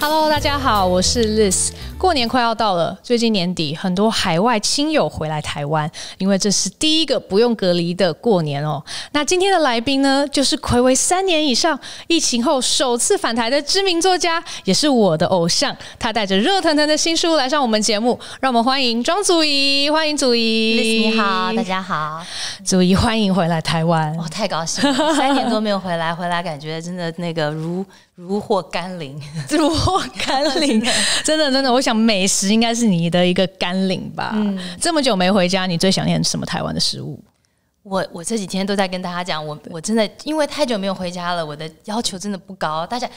Hello，大家好，我是 Liz。过年快要到了，最近年底很多海外亲友回来台湾，因为这是第一个不用隔离的过年哦。那今天的来宾呢，就是暌违三年以上，疫情后首次返台的知名作家，也是我的偶像。他带着热腾腾的新书来上我们节目，让我们欢迎庄祖怡，欢迎祖怡。Liz 你好，大家好，祖怡欢迎回来台湾，我太高兴，了，三年多没有回来，回来感觉真的那个如。如获甘霖，如获甘霖，真的真的，我想美食应该是你的一个甘霖吧。这么久没回家，你最想念什么台湾的食物？我我这几天都在跟大家讲，我我真的因为太久没有回家了，我的要求真的不高，大家。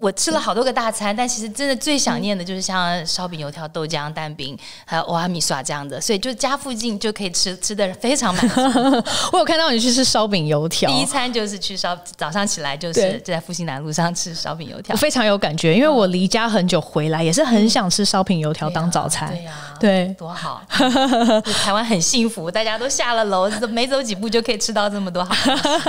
我吃了好多个大餐，但其实真的最想念的就是像烧饼、油条、豆浆、蛋饼，还有欧阿米刷这样的。所以就家附近就可以吃吃的非常满足。我有看到你去吃烧饼油条，第一餐就是去烧，早上起来就是在复兴南路上吃烧饼油条，非常有感觉。因为我离家很久回来，也是很想吃烧饼油条当早餐。对呀，对，多好。台湾很幸福，大家都下了楼，没走几步就可以吃到这么多。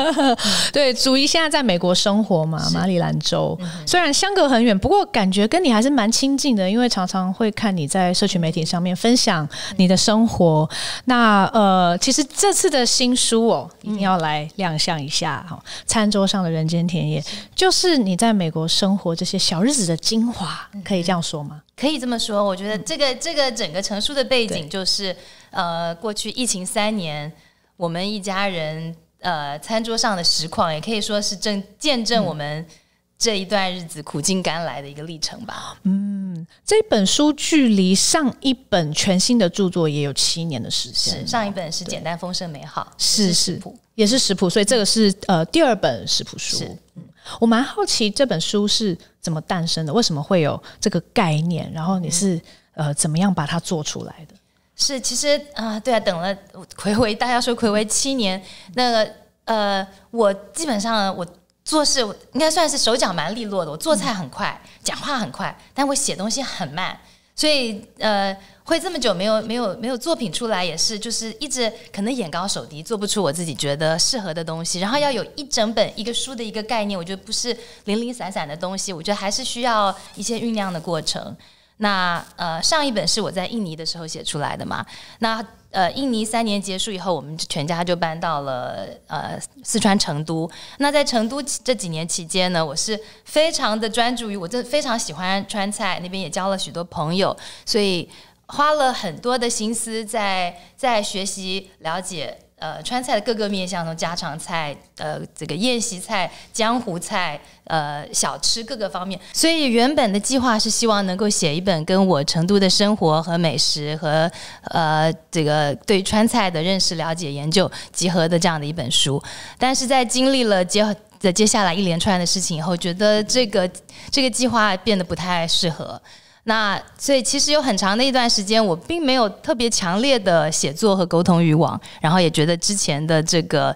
对，祖一现在在美国生活嘛，马里兰州，所以。虽然相隔很远，不过感觉跟你还是蛮亲近的，因为常常会看你在社群媒体上面分享你的生活。那呃，其实这次的新书哦，一定要来亮相一下哈，《餐桌上的人间田野》，就是你在美国生活这些小日子的精华，可以这样说吗？可以这么说，我觉得这个这个整个成书的背景就是呃，过去疫情三年，我们一家人呃餐桌上的实况，也可以说是正见证我们。这一段日子苦尽甘来的一个历程吧。嗯，这本书距离上一本全新的著作也有七年的时间。是上一本是《简单丰盛美好》，是食谱，也是食谱，所以这个是呃第二本食谱书。嗯，我蛮好奇这本书是怎么诞生的？为什么会有这个概念？然后你是呃怎么样把它做出来的？是，其实啊，对啊，等了葵薇，大家说葵薇七年，那个呃，我基本上我。做事应该算是手脚蛮利落的，我做菜很快，讲话很快，但我写东西很慢，所以呃，会这么久没有没有没有作品出来也是，就是一直可能眼高手低，做不出我自己觉得适合的东西。然后要有一整本一个书的一个概念，我觉得不是零零散散的东西，我觉得还是需要一些酝酿的过程。那呃，上一本是我在印尼的时候写出来的嘛？那呃，印尼三年结束以后，我们全家就搬到了呃四川成都。那在成都这几年期间呢，我是非常的专注于，我真的非常喜欢川菜，那边也交了许多朋友，所以花了很多的心思在在学习了解。呃，川菜的各个面向，从家常菜、呃，这个宴席菜、江湖菜、呃，小吃各个方面。所以原本的计划是希望能够写一本跟我成都的生活和美食和呃这个对川菜的认识、了解、研究集合的这样的一本书。但是在经历了接的接下来一连串的事情以后，觉得这个这个计划变得不太适合。那所以其实有很长的一段时间，我并没有特别强烈的写作和沟通欲望，然后也觉得之前的这个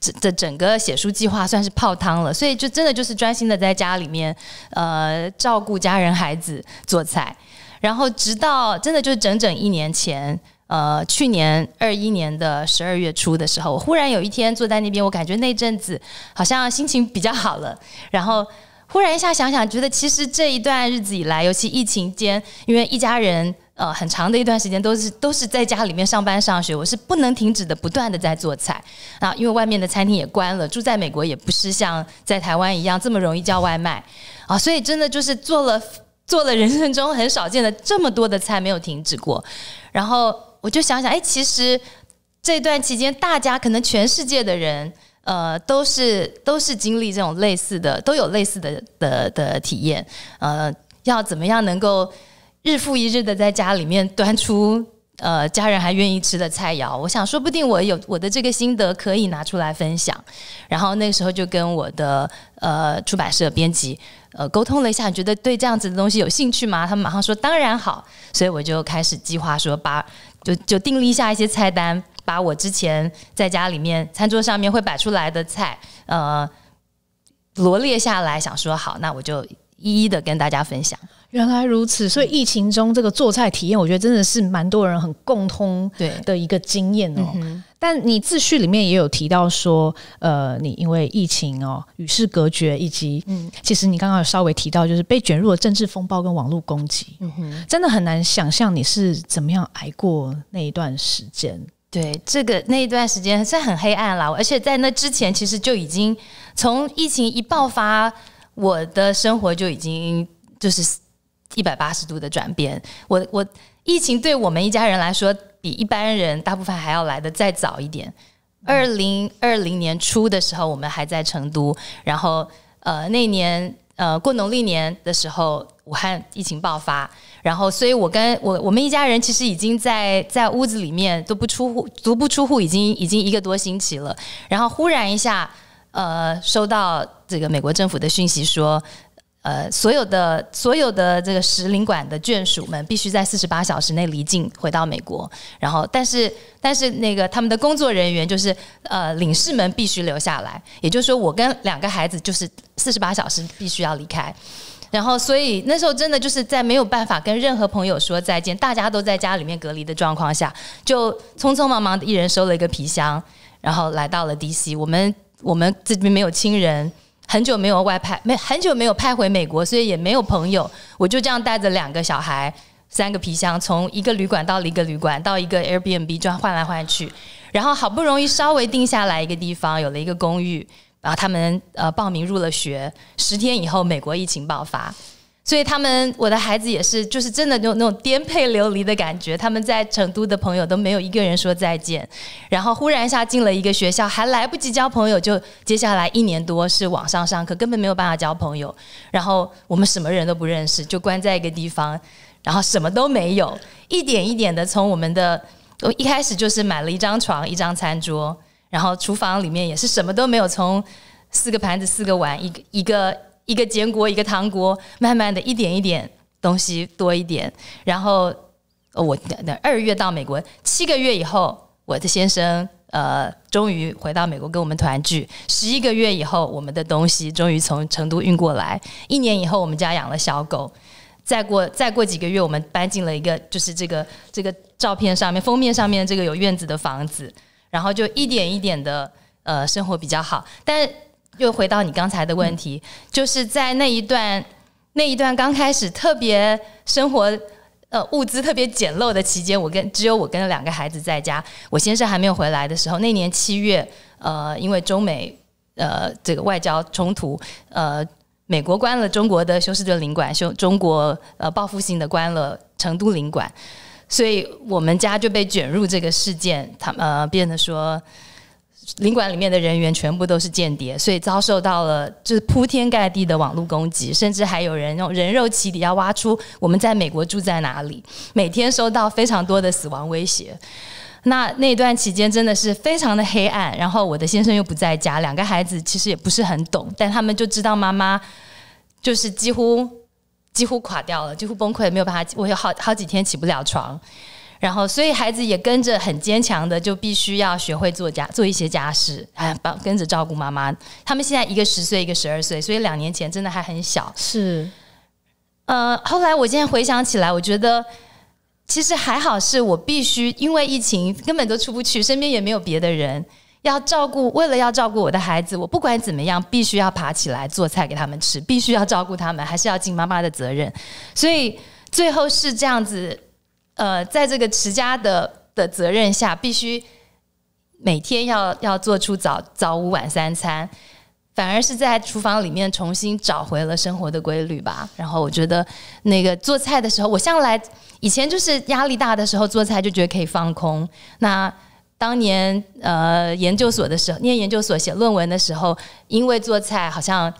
这这整个写书计划算是泡汤了，所以就真的就是专心的在家里面呃照顾家人、孩子、做菜，然后直到真的就是整整一年前，呃，去年二一年的十二月初的时候，我忽然有一天坐在那边，我感觉那阵子好像心情比较好了，然后。忽然一下想想，觉得其实这一段日子以来，尤其疫情间，因为一家人呃很长的一段时间都是都是在家里面上班上学，我是不能停止的，不断的在做菜啊，因为外面的餐厅也关了，住在美国也不是像在台湾一样这么容易叫外卖啊，所以真的就是做了 做了人生中很少见的这么多的菜，没有停止过。然后我就想想，哎，其实这段期间大家可能全世界的人。呃，都是都是经历这种类似的，都有类似的的的体验。呃，要怎么样能够日复一日的在家里面 端出呃家人还愿意吃的菜肴？我想，说不定我有我的这个心得可以拿出来分享。然后那时候就跟我的呃出版社编辑呃沟通了一下，觉得对这样子的东西有兴趣吗？他们马上说当然好，所以我就开始计划说把。就就订立下一些菜单，把我之前在家里面餐桌上面会摆出来的菜，呃，罗列下来，想说好，那我就一一的跟大家分享。原来如此，所以疫情中这个做菜体验，我觉得真的是蛮多人很共通的，一个经验哦。但你自序里面也有提到说，呃，你因为疫情哦与世隔绝，以及嗯，其实你刚刚有稍微提到，就是被卷入了政治风暴跟网络攻击，真的很难想象你是怎么样挨过那一段时间。对，这个那一段时间是很黑暗了，而且在那之前，其实就已经从疫情一爆发，我的生活就已经就是。一百八十度的转变，我我疫情对我们一家人来说，比一般人大部分还要来的再早一点。二零二零年初的时候，我们还在成都，然后呃那年呃过农历年的时候，武汉疫情爆发，然后所以我跟我我们一家人其实已经在在屋子里面都不出户足不出户已经已经一个多星期了，然后忽然一下呃收到这个美国政府的讯息说。呃，所有的所有的这个使领馆的眷属们必须在四十八小时内离境，回到美国。然后，但是但是那个他们的工作人员就是呃领事们必须留下来，也就是说，我跟两个孩子就是四十八小时必须要离开。然后，所以那时候真的就是在没有办法跟任何朋友说再见，大家都在家里面隔离的状况下，就匆匆忙忙一人收了一个皮箱，然后来到了 D.C. 我们我们这边没有亲人。很久没有外派，没很久没有派回美国，所以也没有朋友。我就这样带着两个小孩、三个皮箱，从一个旅馆到了一个旅馆，到一个 Airbnb，这样换来换去。然后好不容易稍微定下来一个地方，有了一个公寓，然后他们呃报名入了学。十天以后，美国疫情爆发。所以他们，我的孩子也是，就是真的那种那种颠沛流离的感觉。他们在成都的朋友都没有一个人说再见，然后忽然一下进了一个学校，还来不及交朋友，就接下来一年多是网上上课，根本没有办法交朋友。然后我们什么人都不认识，就关在一个地方，然后什么都没有，一点一点的从我们的，我一开始就是买了一张床、一张餐桌，然后厨房里面也是什么都没有，从四个盘子、四个碗，一个一个。一个坚果，一个糖锅，慢慢的一点一点东西多一点。然后，我二月到美国，七个月以后，我的先生呃终于回到美国跟我们团聚。十一个月以后，我们的东西终于从成都运过来。一年以后，我们家养了小狗。再过再过几个月，我们搬进了一个就是这个这个照片上面封面上面这个有院子的房子。然后就一点一点的呃生活比较好，但。又回到你刚才的问题，就是在那一段那一段刚开始特别生活呃物资特别简陋的期间，我跟只有我跟两个孩子在家，我先生还没有回来的时候，那年七月，呃，因为中美呃这个外交冲突，呃，美国关了中国的休斯顿领馆，休中国呃报复性的关了成都领馆，所以我们家就被卷入这个事件，他呃变得说。领馆里面的人员全部都是间谍，所以遭受到了就是铺天盖地的网络攻击，甚至还有人用人肉起底要挖出我们在美国住在哪里，每天收到非常多的死亡威胁。那那段期间真的是非常的黑暗，然后我的先生又不在家，两个孩子其实也不是很懂，但他们就知道妈妈就是几乎几乎垮掉了，几乎崩溃，没有办法，我有好好几天起不了床。然后，所以孩子也跟着很坚强的，就必须要学会做家做一些家事，哎，帮跟着照顾妈妈。他们现在一个十岁，一个十二岁，所以两年前真的还很小。是，呃，后来我今天回想起来，我觉得其实还好，是我必须因为疫情根本都出不去，身边也没有别的人要照顾，为了要照顾我的孩子，我不管怎么样，必须要爬起来做菜给他们吃，必须要照顾他们，还是要尽妈妈的责任。所以最后是这样子。呃，在这个持家的的责任下，必须每天要要做出早早午晚三餐，反而是在厨房里面重新找回了生活的规律吧。然后我觉得那个做菜的时候，我向来以前就是压力大的时候做菜，就觉得可以放空。那当年呃研究所的时候，念研究所写论文的时候，因为做菜好像。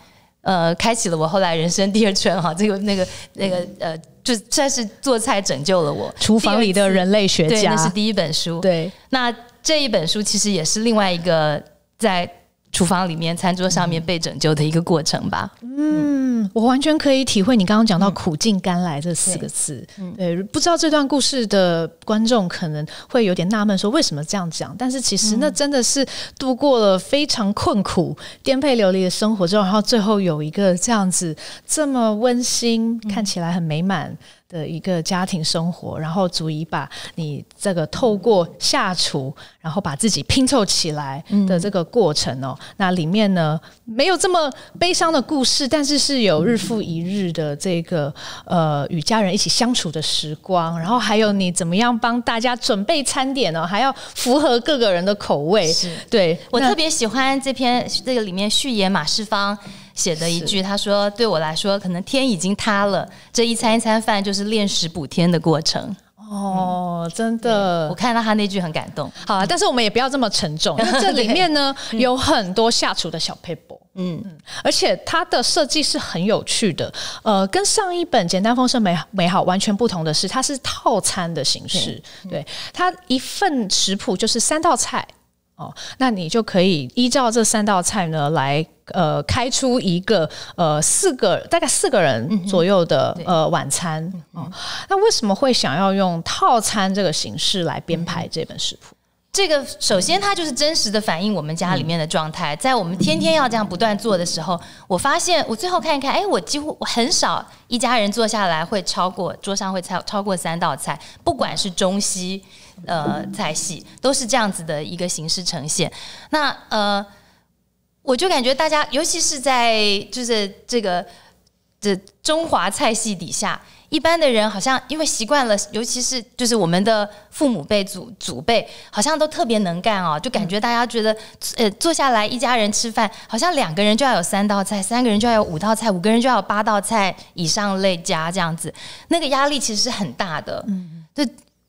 呃，开启了我后来人生第二圈哈，这个那个那个呃，就算是做菜拯救了我，厨房里的人类学家那是第一本书，对。那这一本书其实也是另外一个在。厨房里面，餐桌上面被拯救的一个过程吧。嗯，我完全可以体会你刚刚讲到“苦尽甘来”这四个字。对，不知道这段故事的观众可能会有点纳闷，说为什么这样讲？但是其实那真的是度过了非常困苦、颠沛流离的生活之后，然后最后有一个这样子这么温馨，看起来很美满。的一个家庭生活，然后足以把你这个透过下厨，然后把自己拼凑起来的这个过程哦，那里面呢没有这么悲伤的故事，但是是有日复一日的这个呃与家人一起相处的时光，然后还有你怎么样帮大家准备餐点呢，还要符合各个人的口味。对我特别喜欢这篇这个里面序言马世芳。写的一句，他说：“对我来说，可能天已经塌了，这一餐一餐饭就是炼食补天的过程。”哦，真的，我看到他那句很感动。好，但是我们也不要这么沉重。这里面呢，有很多下厨的小配 e 嗯嗯。而且它的设计是很有趣的，呃，跟上一本《简单丰盛美美好》完全不同的是，它是套餐的形式。对。它一份食谱就是三道菜。哦，那你就可以依照这三道菜呢来，呃，开出一个呃四个大概四个人左右的呃晚餐。哦，那为什么会想要用套餐这个形式来编排这本食谱？这个首先，它就是真实的反映我们家里面的状态。在我们天天要这样不断做的时候，我发现我最后看一看，哎，我几乎我很少一家人坐下来会超过桌上会超超过三道菜，不管是中西呃菜系，都是这样子的一个形式呈现。那呃，我就感觉大家，尤其是在就是这个这中华菜系底下。一般的人好像因为习惯了，尤其是就是我们的父母辈、祖祖辈，好像都特别能干哦，就感觉大家觉得，呃，坐下来一家人吃饭，好像两个人就要有三道菜，三个人就要有五道菜，五个人就要有八道菜以上累加这样子，那个压力其实是很大的。嗯，就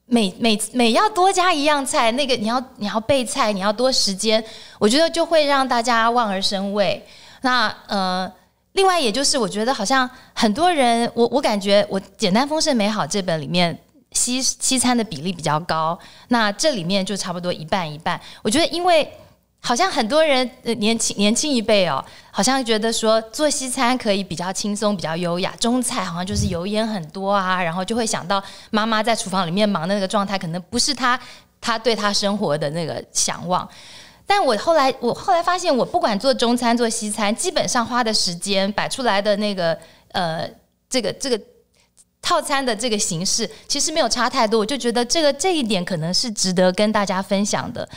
每每每要多加一样菜，那个你要你要备菜，你要多时间，我觉得就会让大家望而生畏。那呃。另外，也就是我觉得，好像很多人，我我感觉，我《简单丰盛美好》这本里面西西餐的比例比较高，那这里面就差不多一半一半。我觉得，因为好像很多人年轻年轻一辈哦，好像觉得说做西餐可以比较轻松，比较优雅，中菜好像就是油烟很多啊，然后就会想到妈妈在厨房里面忙的那个状态，可能不是他他对他生活的那个向往。但我后来，我后来发现，我不管做中餐做西餐，基本上花的时间摆出来的那个呃，这个这个套餐的这个形式，其实没有差太多。我就觉得这个这一点可能是值得跟大家分享的，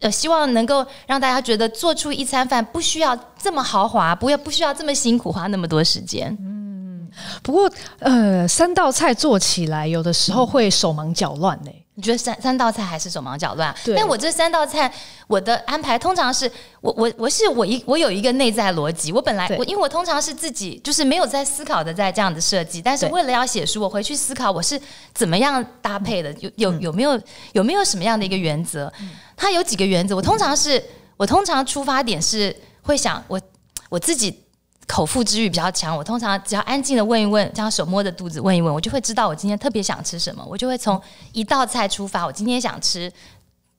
呃，希望能够让大家觉得做出一餐饭不需要这么豪华，不要不需要这么辛苦，花那么多时间。嗯，不过呃，三道菜做起来有的时候会手忙脚乱嘞。你觉得三三道菜还是手忙脚乱？对，但我这三道菜，我的安排通常是我我我是我一我有一个内在逻辑。我本来我因为我通常是自己就是没有在思考的在这样的设计，但是为了要写书，我回去思考我是怎么样搭配的，有有有没有有没有什么样的一个原则？它有几个原则？我通常是我通常出发点是会想我我自己。口腹之欲比较强，我通常只要安静的问一问，将手摸着肚子问一问，我就会知道我今天特别想吃什么，我就会从一道菜出发，我今天想吃，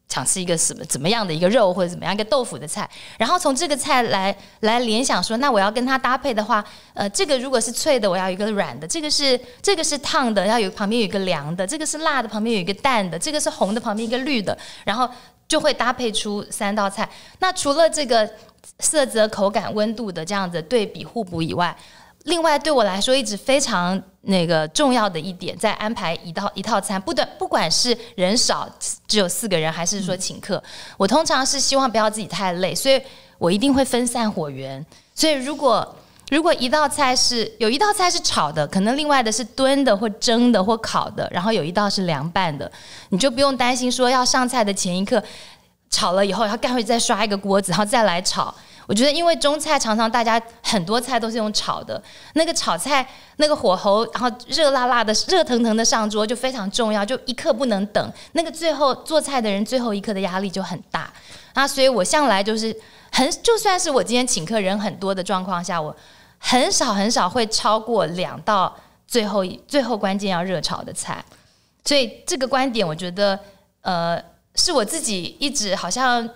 想吃一个什么怎么样的一个肉或者怎么样一个豆腐的菜，然后从这个菜来来联想说，那我要跟它搭配的话，呃，这个如果是脆的，我要一个软的，这个是这个是烫的，要有旁边有一个凉的，这个是辣的，旁边有一个淡的，这个是红的，旁边一个绿的，然后就会搭配出三道菜。那除了这个。色泽、口感、温度的这样子对比互补以外，另外对我来说一直非常那个重要的一点，在安排一道一套餐，不等不管是人少只有四个人，还是说请客，我通常是希望不要自己太累，所以我一定会分散火源。所以如果如果一道菜是有一道菜是炒的，可能另外的是炖的或蒸的或烤的，然后有一道是凉拌的，你就不用担心说要上菜的前一刻。炒了以后，然后盖会再刷一个锅子，然后再来炒。我觉得，因为中菜常常大家很多菜都是用炒的，那个炒菜那个火候，然后热辣辣的、热腾腾的上桌就非常重要，就一刻不能等。那个最后做菜的人最后一刻的压力就很大那所以我向来就是很，就算是我今天请客人很多的状况下，我很少很少会超过两道最后最后关键要热炒的菜。所以这个观点，我觉得呃。是我自己一直好像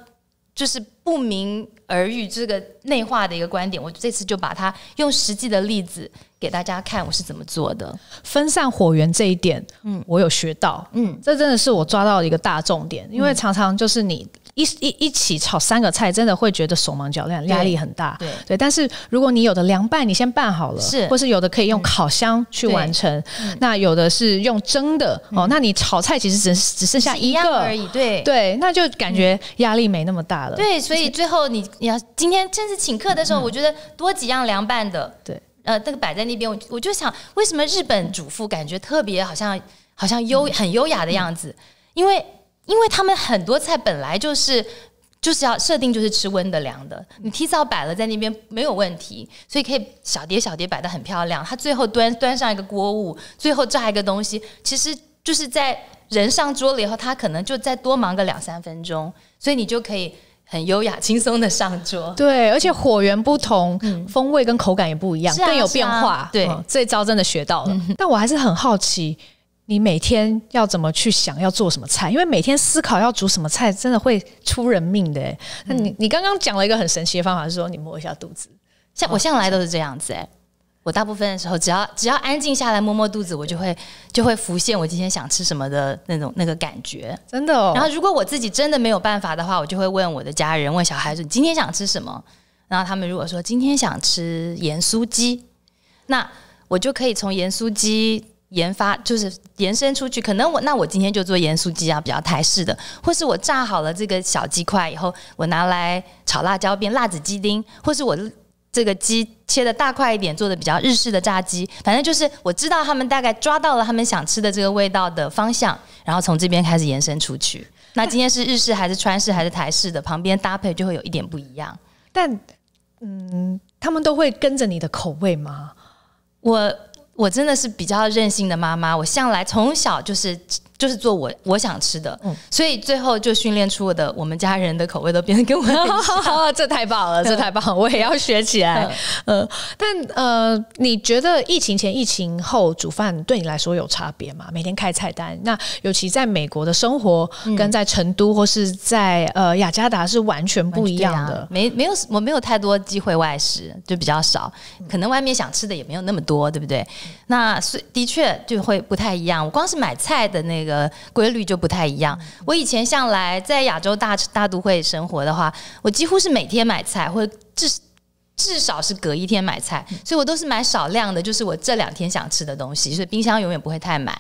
就是不明而喻这个内化的一个观点，我这次就把它用实际的例子给大家看我是怎么做的。分散火源这一点，嗯，我有学到，嗯，这真的是我抓到一个大重点，因为常常就是你。一一一起炒三个菜，真的会觉得手忙脚乱，压力很大。对对，但是如果你有的凉拌，你先拌好了，是，或是有的可以用烤箱去完成，那有的是用蒸的哦。那你炒菜其实只只剩下一个而已，对对，那就感觉压力没那么大了。对，所以最后你你要今天正式请客的时候，我觉得多几样凉拌的，对，呃，这个摆在那边，我我就想，为什么日本主妇感觉特别好像好像优很优雅的样子？因为因为他们很多菜本来就是就是要设定就是吃温的凉的，你提早摆了在那边没有问题，所以可以小碟小碟摆的很漂亮。他最后端端上一个锅物，最后炸一个东西，其实就是在人上桌了以后，他可能就再多忙个两三分钟，所以你就可以很优雅轻松的上桌。对，而且火源不同，风味跟口感也不一样，更有变化。对，这一招真的学到了。但我还是很好奇。你每天要怎么去想，要做什么菜？因为每天思考要煮什么菜，真的会出人命的。那你你刚刚讲了一个很神奇的方法，是说你摸一下肚子。像我向来都是这样子，哎，我大部分的时候只要只要安静下来摸摸肚子，我就会就会浮现我今天想吃什么的那种那个感觉，真的。哦。然后如果我自己真的没有办法的话，我就会问我的家人，问小孩子，你今天想吃什么？然后他们如果说今天想吃盐酥鸡，那我就可以从盐酥鸡。研发就是延伸出去，可能我那我今天就做盐酥鸡啊，比较台式的，或是我炸好了这个小鸡块以后，我拿来炒辣椒变辣子鸡丁，或是我这个鸡切的大块一点，做的比较日式的炸鸡。反正就是我知道他们大概抓到了他们想吃的这个味道的方向，然后从这边开始延伸出去。那今天是日式还是川式还是台式的，旁边搭配就会有一点不一样。但嗯，他们都会跟着你的口味吗？我。我真的是比较任性的妈妈，我向来从小就是。就是做我我想吃的，嗯、所以最后就训练出我的我们家人的口味都变得跟我一 样。这太棒了，这太棒！我也要学起来。呃，但呃，你觉得疫情前、疫情后煮饭对你来说有差别吗？每天开菜单，那尤其在美国的生活跟在成都或是在呃雅加达是完全不一样的。没没有我没有太多机会外食，就比较少，可能外面想吃的也没有那么多，对不对？那是的确就会不太一样。我光是买菜的那个。的规律就不太一样。我以前向来在亚洲大大都会生活的话，我几乎是每天买菜，或者至至少是隔一天买菜，所以我都是买少量的，就是我这两天想吃的东西，所以冰箱永远不会太满。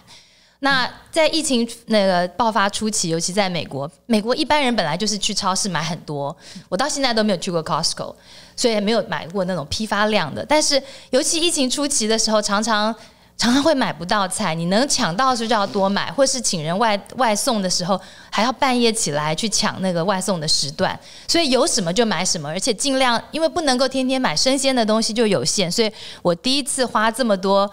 那在疫情那个爆发初期，尤其在美国，美国一般人本来就是去超市买很多，我到现在都没有去过 Costco，所以没有买过那种批发量的。但是尤其疫情初期的时候，常常。常常会买不到菜，你能抢到候就要多买，或是请人外外送的时候，还要半夜起来去抢那个外送的时段，所以有什么就买什么，而且尽量，因为不能够天天买生鲜的东西就有限，所以我第一次花这么多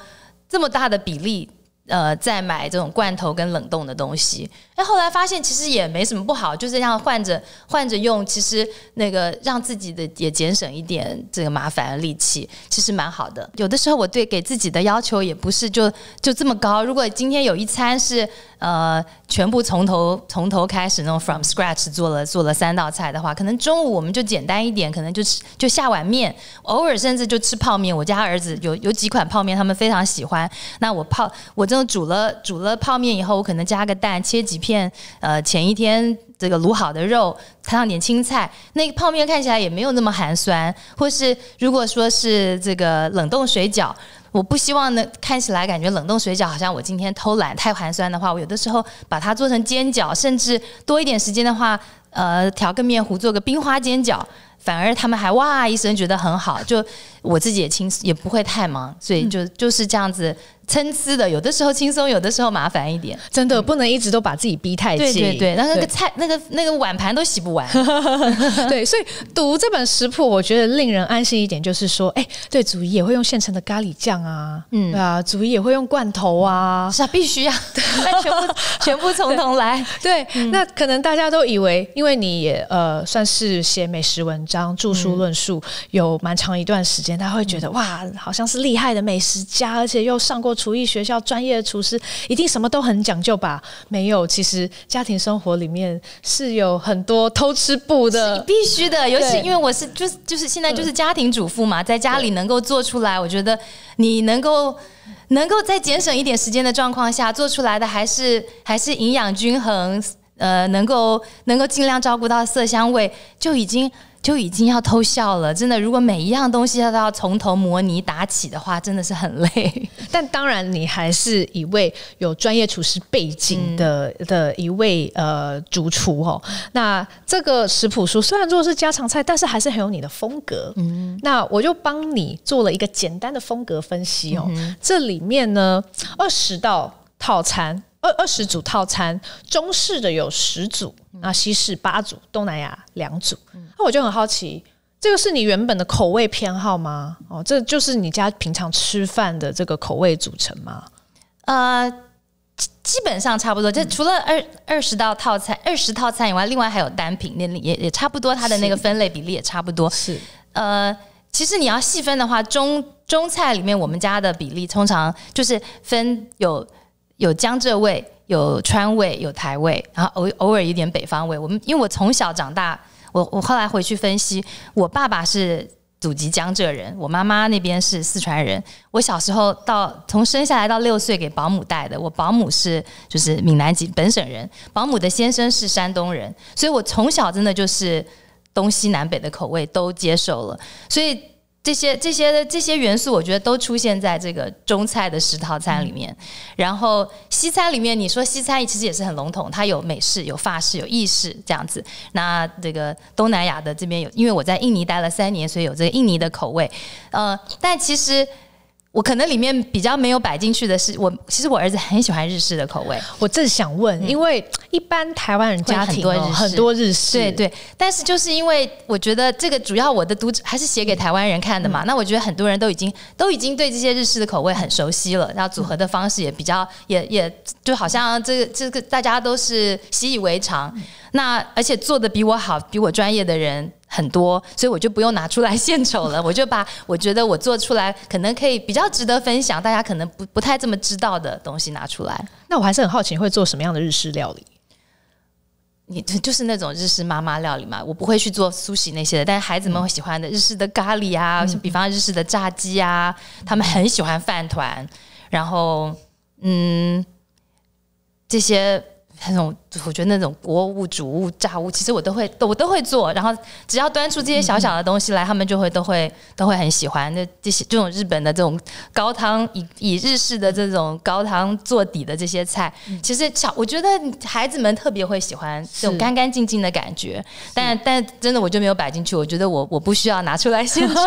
这么大的比例。呃，在买这种罐头跟冷冻的东西，哎，后来发现其实也没什么不好，就是样换着换着用，其实那个让自己的也节省一点这个麻烦力气，其实蛮好的。有的时候我对给自己的要求也不是就就这么高。如果今天有一餐是呃全部从头从头开始那种 from scratch 做了做了三道菜的话，可能中午我们就简单一点，可能就吃就下碗面，偶尔甚至就吃泡面。我家儿子有有几款泡面他们非常喜欢，那我泡我真。煮了煮了泡面以后，我可能加个蛋，切几片，呃，前一天这个卤好的肉，上点青菜，那个泡面看起来也没有那么寒酸。或是如果说是这个冷冻水饺，我不希望呢，看起来感觉冷冻水饺好像我今天偷懒太寒酸的话，我有的时候把它做成煎饺，甚至多一点时间的话，呃，调个面糊做个冰花煎饺，反而他们还哇一声觉得很好。就我自己也轻，也不会太忙，所以就就是这样子。参差的，有的时候轻松，有的时候麻烦一点。真的不能一直都把自己逼太紧。对对对，那个菜，那个那个碗盘都洗不完。对，所以读这本食谱，我觉得令人安心一点，就是说，哎，对，祖一也会用现成的咖喱酱啊，嗯，对啊，祖一也会用罐头啊，是啊，必须要，那全部全部从头来。对，那可能大家都以为，因为你也呃，算是写美食文章、著书论述有蛮长一段时间，他会觉得哇，好像是厉害的美食家，而且又上过。厨艺学校专业的厨师一定什么都很讲究吧？没有，其实家庭生活里面是有很多偷吃布的，必须的。尤其因为我是就是就是现在就是家庭主妇嘛，在家里能够做出来，我觉得你能够能够在节省一点时间的状况下做出来的，还是还是营养均衡，呃，能够能够尽量照顾到色香味，就已经。就已经要偷笑了，真的。如果每一样东西他都要从头模拟打起的话，真的是很累。但当然，你还是一位有专业厨师背景的的一位呃主厨哦。那这个食谱书虽然做的是家常菜，但是还是很有你的风格。嗯，那我就帮你做了一个简单的风格分析哦。这里面呢，二十道套餐，二二十组套餐，中式的有十组，那西式八组，东南亚两组。那我就很好奇，这个是你原本的口味偏好吗？哦，这就是你家平常吃饭的这个口味组成吗？呃，基本上差不多。就除了二二十道套餐、二十套餐以外，另外还有单品，那也也差不多。它的那个分类比例也差不多。是，呃，其实你要细分的话，中中菜里面我们家的比例通常就是分有有江浙味、有川味、有台味，然后偶偶尔一点北方味。我们因为我从小长大。我我后来回去分析，我爸爸是祖籍江浙人，我妈妈那边是四川人。我小时候到从生下来到六岁给保姆带的，我保姆是就是闽南籍本省人，保姆的先生是山东人，所以我从小真的就是东西南北的口味都接受了，所以。这些这些这些元素，我觉得都出现在这个中菜的食套餐里面。然后西餐里面，你说西餐其实也是很笼统，它有美式、有法式、有意式这样子。那这个东南亚的这边有，因为我在印尼待了三年，所以有这个印尼的口味。呃，但其实。我可能里面比较没有摆进去的是，我其实我儿子很喜欢日式的口味，我正想问，因为一般台湾人家庭很多日式，对对，但是就是因为我觉得这个主要我的读者还是写给台湾人看的嘛，那我觉得很多人都已经都已经对这些日式的口味很熟悉了，然后组合的方式也比较也也就好像这个这个大家都是习以为常，那而且做的比我好比我专业的人。很多，所以我就不用拿出来献丑了，我就把我觉得我做出来可能可以比较值得分享，大家可能不不太这么知道的东西拿出来。那我还是很好奇，会做什么样的日式料理？你就是那种日式妈妈料理嘛，我不会去做苏喜那些的，但是孩子们会喜欢的日式的咖喱啊，比方日式的炸鸡啊，他们很喜欢饭团，然后嗯这些。那种我觉得那种国物煮物炸物，其实我都会，我都会做。然后只要端出这些小小的东西来，他们就会都会都会很喜欢。那这些这种日本的这种高汤以以日式的这种高汤做底的这些菜，其实小我觉得孩子们特别会喜欢这种干干净净的感觉。但但真的我就没有摆进去，我觉得我我不需要拿出来献丑。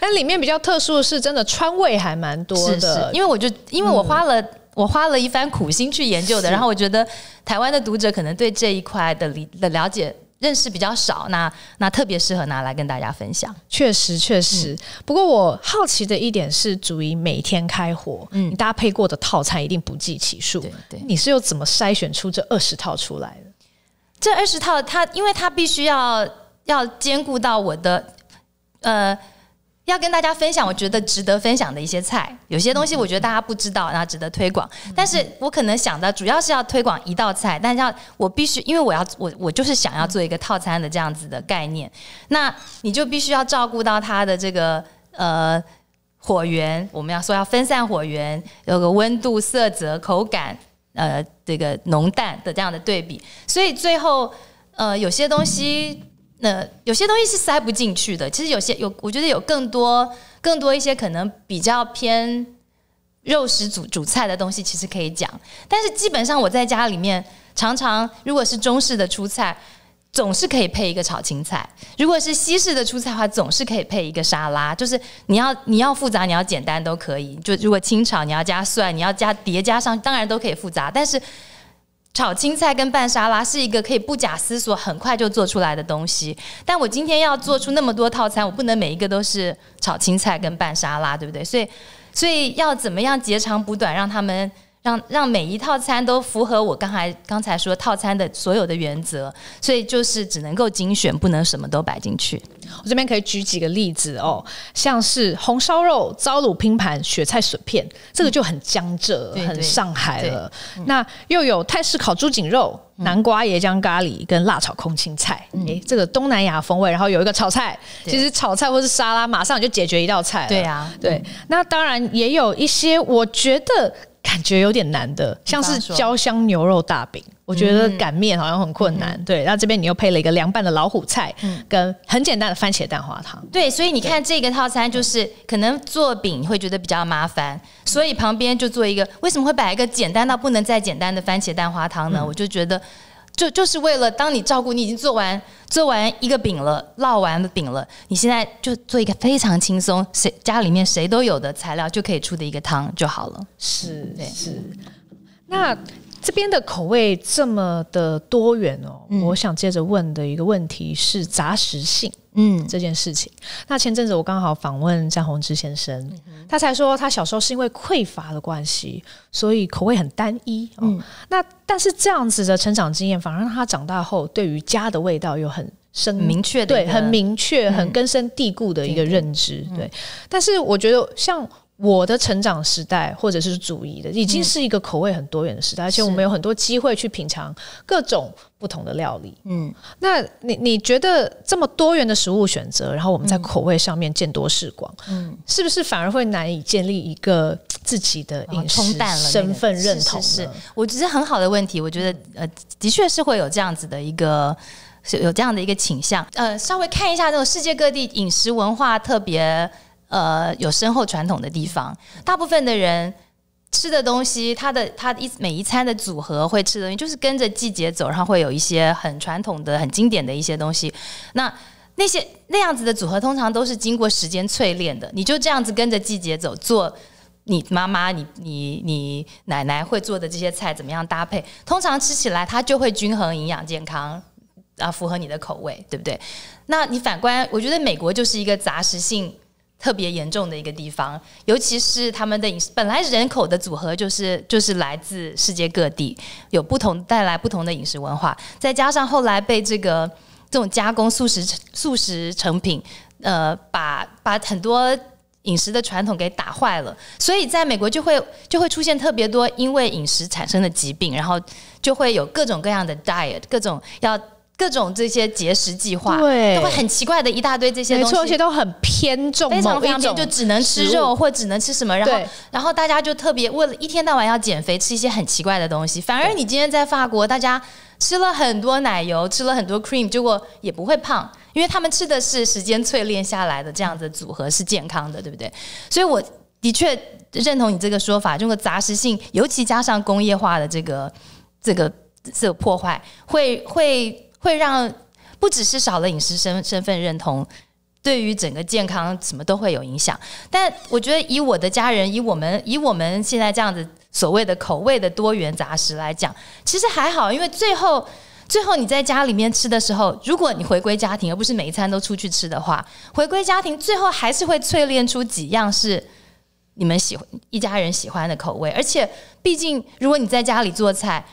但 里面比较特殊的是，真的川味还蛮多的，因为我就因为我花了。我花了一番苦心去研究的，然后我觉得台湾的读者可能对这一块的理的了解认识比较少，那那特别适合拿来跟大家分享。确实，确实。不过我好奇的一点是，主以每天开火，你搭配过的套餐一定不计其数。对对，你是又怎么筛选出这二十套出来的？这二十套，它因为它必须要要兼顾到我的呃。要跟大家分享，我觉得值得分享的一些菜，有些东西我觉得大家不知道，然后值得推广。但是我可能想的主要是要推广一道菜，但是要我必须，因为我要我 我就是想要做一个套餐的这样子的概念，那你就必须要照顾到它的这个呃火源，我们要说要分散火源，有个温度、色泽、口感，呃，这个浓淡的这样的对比，所以最后呃有些东西。那有些东西是塞不进去的。其实有些有，我觉得有更多更多一些可能比较偏肉食主主菜的东西，其实可以讲。但是基本上我在家里面常常，如果是中式的出菜，总是可以配一个炒青菜；如果是西式的出菜的话，总是可以配一个沙拉。就是你要你要复杂，你要简单都可以。就如果清炒，你要加蒜，你要加叠加上，当然都可以复杂。但是炒青菜跟拌沙拉是一个可以不假思索很快就做出来的东西，但我今天要做出那么多套餐，我不能每一个都是炒青菜跟拌沙拉，对不对？所以，所以要怎么样截长补短，让他们。让让每一套餐都符合我刚才刚才说套餐的所有的原则，所以就是只能够精选，不能什么都摆进去。我这边可以举几个例子哦，像是红烧肉、糟卤拼盘、雪菜笋片，这个就很江浙、很上海了。那又有泰式烤猪颈肉、南瓜椰浆咖喱跟辣炒空心菜，哎，这个东南亚风味。然后有一个炒菜，其实炒菜或是沙拉，马上就解决一道菜对呀，对。那当然也有一些，我觉得。感觉有点难的，像是焦香牛肉大饼，我觉得擀面好像很困难。对，然后这边你又配了一个凉拌的老虎菜，跟很简单的番茄蛋花汤。对，所以你看这个套餐就是可能做饼会觉得比较麻烦，所以旁边就做一个，为什么会摆一个简单到不能再简单的番茄蛋花汤呢？我就觉得。就就是为了当你照顾你已经做完做完一个饼了，烙完饼了，你现在就做一个非常轻松，谁家里面谁都有的材料就可以出的一个汤就好了。是是，那。这边的口味这么的多元哦，我想接着问的一个问题是杂食性，嗯，这件事情。那前阵子我刚好访问张宏志先生，他才说他小时候是因为匮乏的关系，所以口味很单一哦。那但是这样子的成长经验，反而让他长大后对于家的味道有很深明确的，对，很明确、很根深蒂固的一个认知。对，但是我觉得像。我的成长时代，或者是主义的，已经是一个口味很多元的时代，而且我们有很多机会去品尝各种不同的料理。嗯，那你你觉得这么多元的食物选择，然后我们在口味上面见多识广，嗯，是不是反而会难以建立一个自己的饮食身份认同？是是是，我觉得很好的问题。我觉得呃，的确是会有这样子的一个是有这样的一个倾向。呃，稍微看一下这种世界各地饮食文化特别。呃，有深厚传统的地方，大部分的人吃的东西，他的他一每一餐的组合会吃的东西，就是跟着季节走，然后会有一些很传统的、很经典的一些东西。那那些那样子的组合，通常都是经过时间淬炼的。你就这样子跟着季节走，做你妈妈、你你你奶奶会做的这些菜，怎么样搭配？通常吃起来它就会均衡、营养、健康啊，符合你的口味，对不对？那你反观，我觉得美国就是一个杂食性。特别严重的一个地方，尤其是他们的饮食本来人口的组合就是就是来自世界各地，有不同带来不同的饮食文化，再加上后来被这个这种加工素食素食成品，呃，把把很多饮食的传统给打坏了，所以在美国就会就会出现特别多因为饮食产生的疾病，然后就会有各种各样的 diet，各种要。各种这些节食计划，对，都会很奇怪的一大堆这些东西，没错，都很偏重，非常偏重，就只能吃肉或只能吃什么，然后然后大家就特别为了一天到晚要减肥，吃一些很奇怪的东西。反而你今天在法国，大家吃了很多奶油，吃了很多 cream，结果也不会胖，因为他们吃的是时间淬炼下来的这样子组合是健康的，对不对？所以我的确认同你这个说法，这个杂食性，尤其加上工业化的这个这个这个破坏，会会。会让不只是少了饮食身身份认同，对于整个健康什么都会有影响。但我觉得以我的家人，以我们以我们现在这样子所谓的口味的多元杂食来讲，其实还好，因为最后最后你在家里面吃的时候，如果你回归家庭，而不是每一餐都出去吃的话，回归家庭最后还是会淬炼出几样是你们喜欢一家人喜欢的口味。而且毕竟如果你在家里做菜。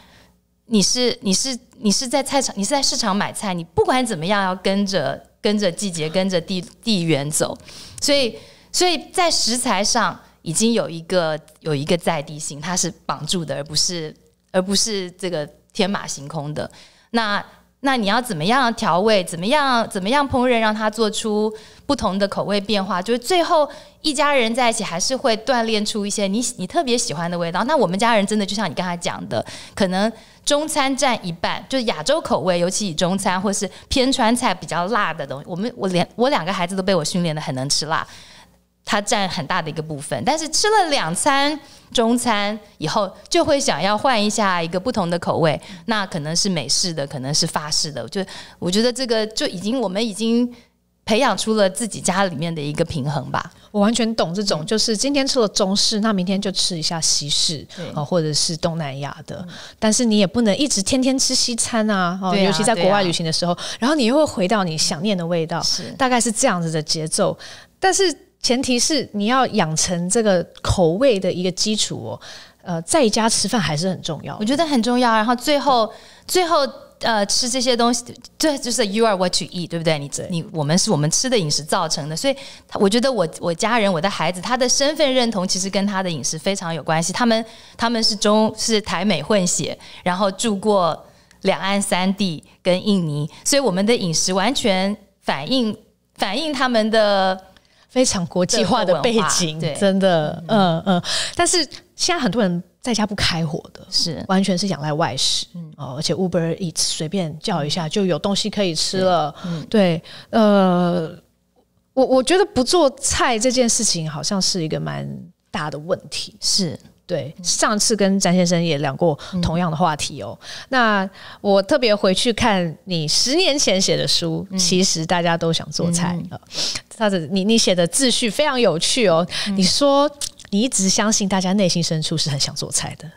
你是你是你是在菜场，你是在市场买菜，你不管怎么样要跟着跟着季节、跟着地地缘走，所以所以在食材上已经有一个有一个在地性，它是绑住的，而不是而不是这个天马行空的那。那你要怎么样调味？怎么样怎么样烹饪？让它做出不同的口味变化。就是最后一家人在一起，还是会锻炼出一些你你特别喜欢的味道。那我们家人真的就像你刚才讲的，可能中餐占一半，就是亚洲口味，尤其以中餐或是偏川菜比较辣的东西。我们我连我两个孩子都被我训练的很能吃辣。它占很大的一个部分，但是吃了两餐中餐以后，就会想要换一下一个不同的口味，那可能是美式的，可能是法式的。就我觉得这个就已经我们已经培养出了自己家里面的一个平衡吧。我完全懂这种，就是今天吃了中式，那明天就吃一下西式啊，或者是东南亚的。但是你也不能一直天天吃西餐啊，哦，尤其在国外旅行的时候，然后你又会回到你想念的味道，大概是这样子的节奏。但是。前提是你要养成这个口味的一个基础哦，呃，在家吃饭还是很重要，我觉得很重要。然后最后，最后，呃，吃这些东西，这就是 you are what you eat，对不对？你你我们是我们吃的饮食造成的，所以我觉得我我家人我的孩子他的身份认同其实跟他的饮食非常有关系。他们他们是中是台美混血，然后住过两岸三地跟印尼，所以我们的饮食完全反映反映他们的。非常国际化的背景，真的，嗯嗯，但是现在很多人在家不开火的，是完全是养在外食哦，而且 Uber Eats 随便叫一下就有东西可以吃了，嗯、对，呃，我我觉得不做菜这件事情好像是一个蛮大的问题，是。对，上次跟詹先生也聊过同样的话题哦。那我特别回去看你十年前写的书，其实大家都想做菜了。他的你你写的秩序非常有趣哦。你说你一直相信大家内心深处是很想做菜的，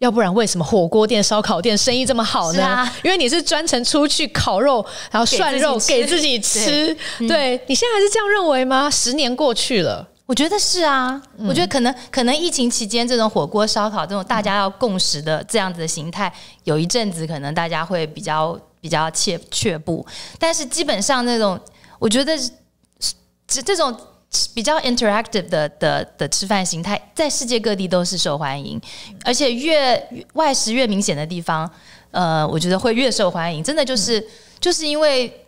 要不然为什么火锅店、烧烤店生意这么好呢？因为你是专程出去烤肉，然后涮肉给自己吃。对，你现在还是这样认为吗？十年过去了。我觉得是啊，我觉得可能可能疫情期间这种火锅、烧烤这种大家要共识的这样子的形态，有一阵子可能大家会比较比较怯怯步，但是基本上那种我觉得这这种比较 interactive 的的的吃饭形态，在世界各地都是受欢迎，而且越外食越明显的地方，呃，我觉得会越受欢迎。真的就是就是因为。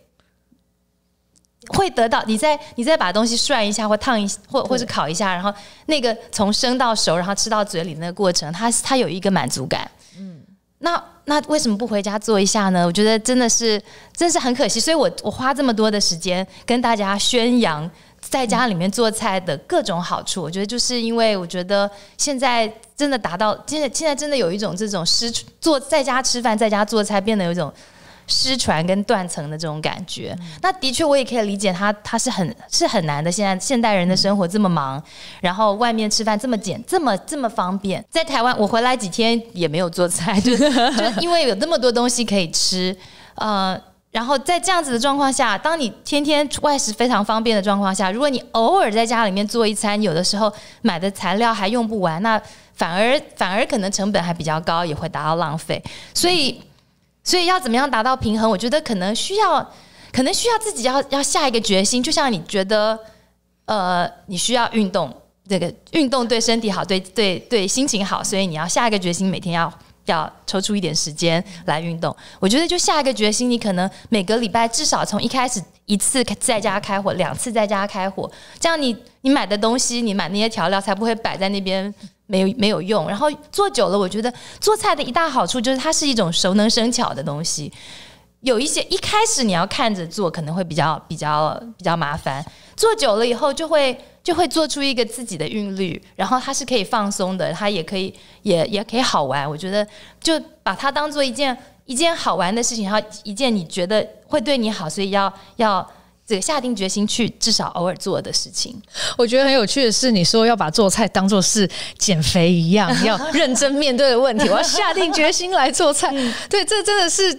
会得到你再你再把东西涮一下或烫一或或是烤一下，然后那个从生到熟，然后吃到嘴里那个过程，它它有一个满足感。嗯，那那为什么不回家做一下呢？我觉得真的是真的是很可惜，所以我我花这么多的时间跟大家宣扬在家里面做菜的各种好处，我觉得就是因为我觉得现在真的达到现在现在真的有一种这种失做在家吃饭在家做菜变得有一种。失传跟断层的这种感觉，那的确我也可以理解，他他是很是很难的。现在现代人的生活这么忙，然后外面吃饭这么简这么这么方便，在台湾我回来几天也没有做菜，就就因为有这么多东西可以吃，呃，然后在这样子的状况下，当你天天外食非常方便的状况下，如果你偶尔在家里面做一餐，有的时候买的材料还用不完，那反而反而可能成本还比较高，也会达到浪费，所以。所以要怎么样达到平衡？我觉得可能需要，可能需要自己要要下一个决心。就像你觉得，呃，你需要运动，这个运动对身体好，对对对心情好，所以你要下一个决心，每天要要抽出一点时间来运动。我觉得就下一个决心，你可能每个礼拜至少从一开始一次在家开火，两次在家开火，这样你你买的东西，你买那些调料才不会摆在那边。没有没有用，然后做久了，我觉得做菜的一大好处就是它是一种熟能生巧的东西。有一些一开始你要看着做，可能会比较比较比较麻烦，做久了以后就会就会做出一个自己的韵律，然后它是可以放松的，它也可以也也可以好玩。我觉得就把它当做一件一件好玩的事情，然后一件你觉得会对你好，所以要要。这个下定决心去至少偶尔做的事情，我觉得很有趣的是，你说要把做菜当做是减肥一样，要认真面对的问题，我要下定决心来做菜。对，这真的是，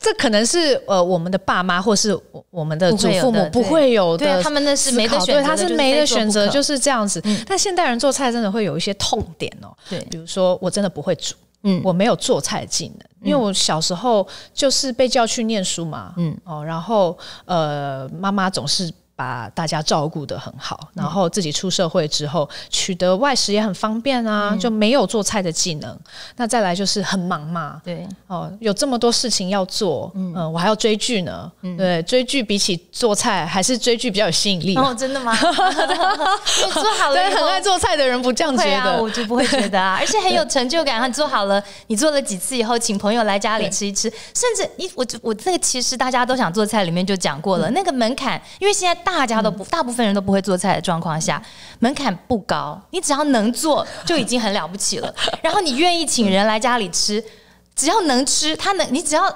这可能是呃，我们的爸妈或是我们的祖父母不会有，的，他们那是没得选，择，他是没得选择就是这样子。但现代人做菜真的会有一些痛点哦，对，比如说我真的不会煮。我没有做菜技能，因为我小时候就是被叫去念书嘛，嗯，哦，然后呃，妈妈总是。把大家照顾得很好，然后自己出社会之后取得外食也很方便啊，就没有做菜的技能。那再来就是很忙嘛，对哦，有这么多事情要做，嗯，我还要追剧呢，对，追剧比起做菜还是追剧比较有吸引力。哦。真的吗？做好了，很爱做菜的人不这样觉得，我就不会觉得啊，而且很有成就感。他做好了，你做了几次以后，请朋友来家里吃一吃，甚至你我我这个其实大家都想做菜里面就讲过了，那个门槛，因为现在。大家都不，大部分人都不会做菜的状况下，门槛不高，你只要能做就已经很了不起了。然后你愿意请人来家里吃，只要能吃，他能，你只要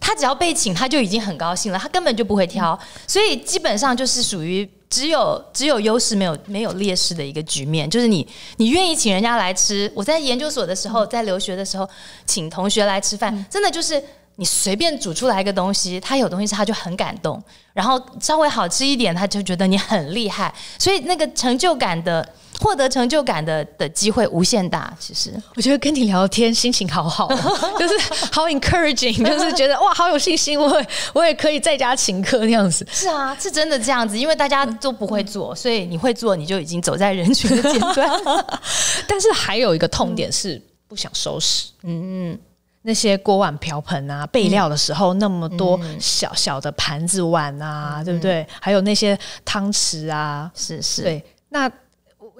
他只要被请，他就已经很高兴了，他根本就不会挑。所以基本上就是属于只有只有优势没有没有劣势的一个局面，就是你你愿意请人家来吃。我在研究所的时候，在留学的时候，请同学来吃饭，真的就是。你随便煮出来一个东西，他有东西吃他就很感动，然后稍微好吃一点，他就觉得你很厉害，所以那个成就感的获得成就感的的机会无限大。其实我觉得跟你聊天心情好好，就是好 encouraging，就是觉得哇，好有信心，我我也可以在家请客那样子。是啊，是真的这样子，因为大家都不会做，所以你会做，你就已经走在人群的尖端。但是还有一个痛点是不想收拾。嗯嗯。那些锅碗瓢盆啊，备料的时候那么多小小的盘子碗啊，对不对？还有那些汤匙啊，是是。对，那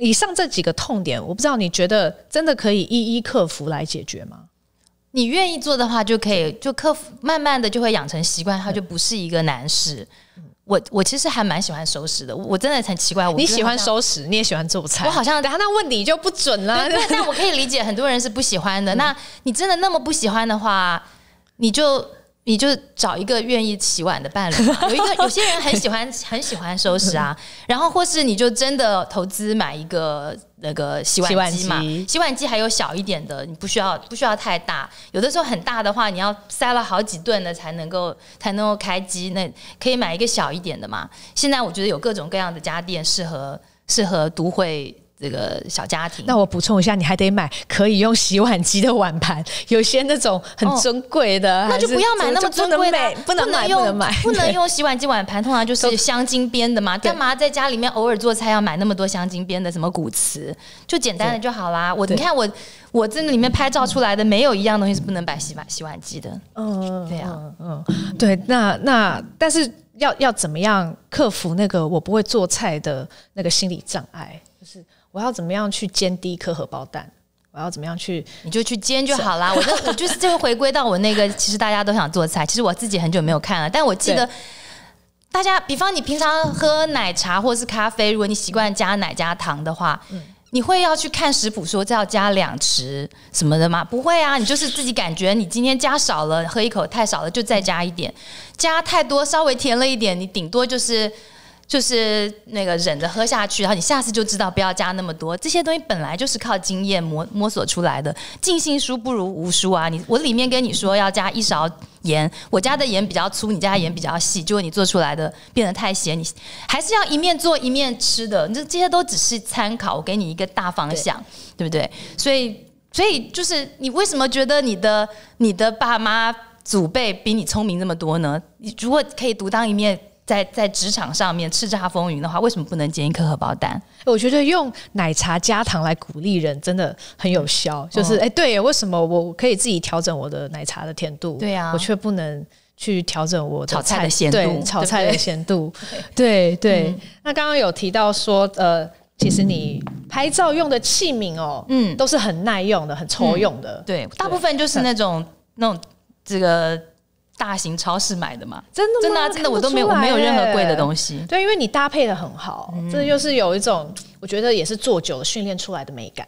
以上这几个痛点，我不知道你觉得真的可以一一克服来解决吗？你愿意做的话，就可以就克服，慢慢的就会养成习惯，它就不是一个难事。我我其实还蛮喜欢收拾的，我真的很奇怪，你喜欢收拾，你也喜欢做菜，我好像，下那问你就不准了。那我可以理解，很多人是不喜欢的。那你真的那么不喜欢的话，你就。你就找一个愿意洗碗的伴侣，有一个有些人很喜欢很喜欢收拾啊，然后或是你就真的投资买一个那个洗碗机嘛，洗碗机还有小一点的，你不需要不需要太大，有的时候很大的话你要塞了好几顿的才能够才能够开机，那可以买一个小一点的嘛。现在我觉得有各种各样的家电适合适合都会。这个小家庭，那我补充一下，你还得买可以用洗碗机的碗盘，有些那种很珍贵的，那就不要买那么珍贵的，不能买，不能买，不能用洗碗机碗盘，通常就是镶金边的嘛。干嘛在家里面偶尔做菜要买那么多镶金边的？什么骨瓷，就简单的就好啦。我你看我我这个里面拍照出来的，没有一样东西是不能摆洗碗洗碗机的。嗯，对呀，嗯，对。那那但是要要怎么样克服那个我不会做菜的那个心理障碍？我要怎么样去煎第一颗荷包蛋？我要怎么样去？你就去煎就好啦。我我就是这 个回归到我那个，其实大家都想做菜，其实我自己很久没有看了。但我记得，大家比方你平常喝奶茶或是咖啡，如果你习惯加奶加糖的话，你会要去看食谱说这要加两匙什么的吗？不会啊，你就是自己感觉你今天加少了，喝一口太少了，就再加一点；加太多稍微甜了一点，你顶多就是。就是那个忍着喝下去，然后你下次就知道不要加那么多。这些东西本来就是靠经验摸摸索出来的，尽信书不如无书啊！你我里面跟你说要加一勺盐，我家的盐比较粗，你家盐比较细，结果你做出来的变得太咸，你还是要一面做一面吃的。这这些都只是参考，我给你一个大方向，对不对？所以，所以就是你为什么觉得你的你的爸妈祖辈比你聪明那么多呢？你如果可以独当一面。在在职场上面叱咤风云的话，为什么不能煎一颗荷包蛋？我觉得用奶茶加糖来鼓励人真的很有效。就是哎，对，为什么我可以自己调整我的奶茶的甜度？对呀，我却不能去调整我的炒菜的咸度。炒菜的咸度，对对。那刚刚有提到说，呃，其实你拍照用的器皿哦，嗯，都是很耐用的、很抽用的。对，大部分就是那种那种这个。大型超市买的嘛，真的真的真的我都没有没有任何贵的东西，对，因为你搭配的很好，这就是有一种我觉得也是做久训练出来的美感。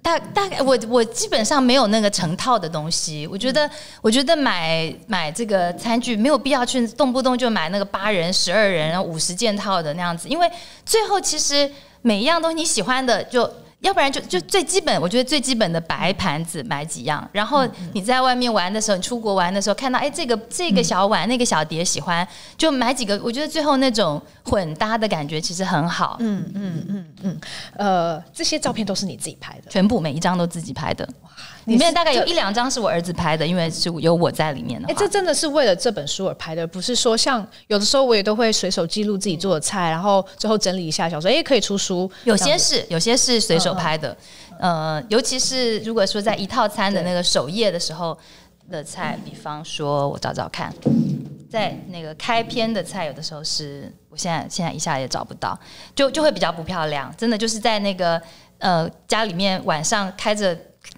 大大概我我基本上没有那个成套的东西，我觉得我觉得买买这个餐具没有必要去动不动就买那个八人、十二人、五十件套的那样子，因为最后其实每一样东西你喜欢的就。要不然就就最基本，我觉得最基本的白盘子买几样，然后你在外面玩的时候，你出国玩的时候看到，哎，这个这个小碗，那个小碟，喜欢就买几个。我觉得最后那种混搭的感觉其实很好。嗯嗯嗯嗯，呃，这些照片都是你自己拍的，全部每一张都自己拍的。哇。里面大概有一两张是我儿子拍的，因为是有我在里面的。哎，这真的是为了这本书而拍的，不是说像有的时候我也都会随手记录自己做的菜，然后最后整理一下小说，哎，可以出书。有些是有些是随手拍的，呃，尤其是如果说在一套餐的那个首页的时候的菜，比方说我找找看，在那个开篇的菜，有的时候是我现在现在一下也找不到，就就会比较不漂亮。真的就是在那个呃家里面晚上开着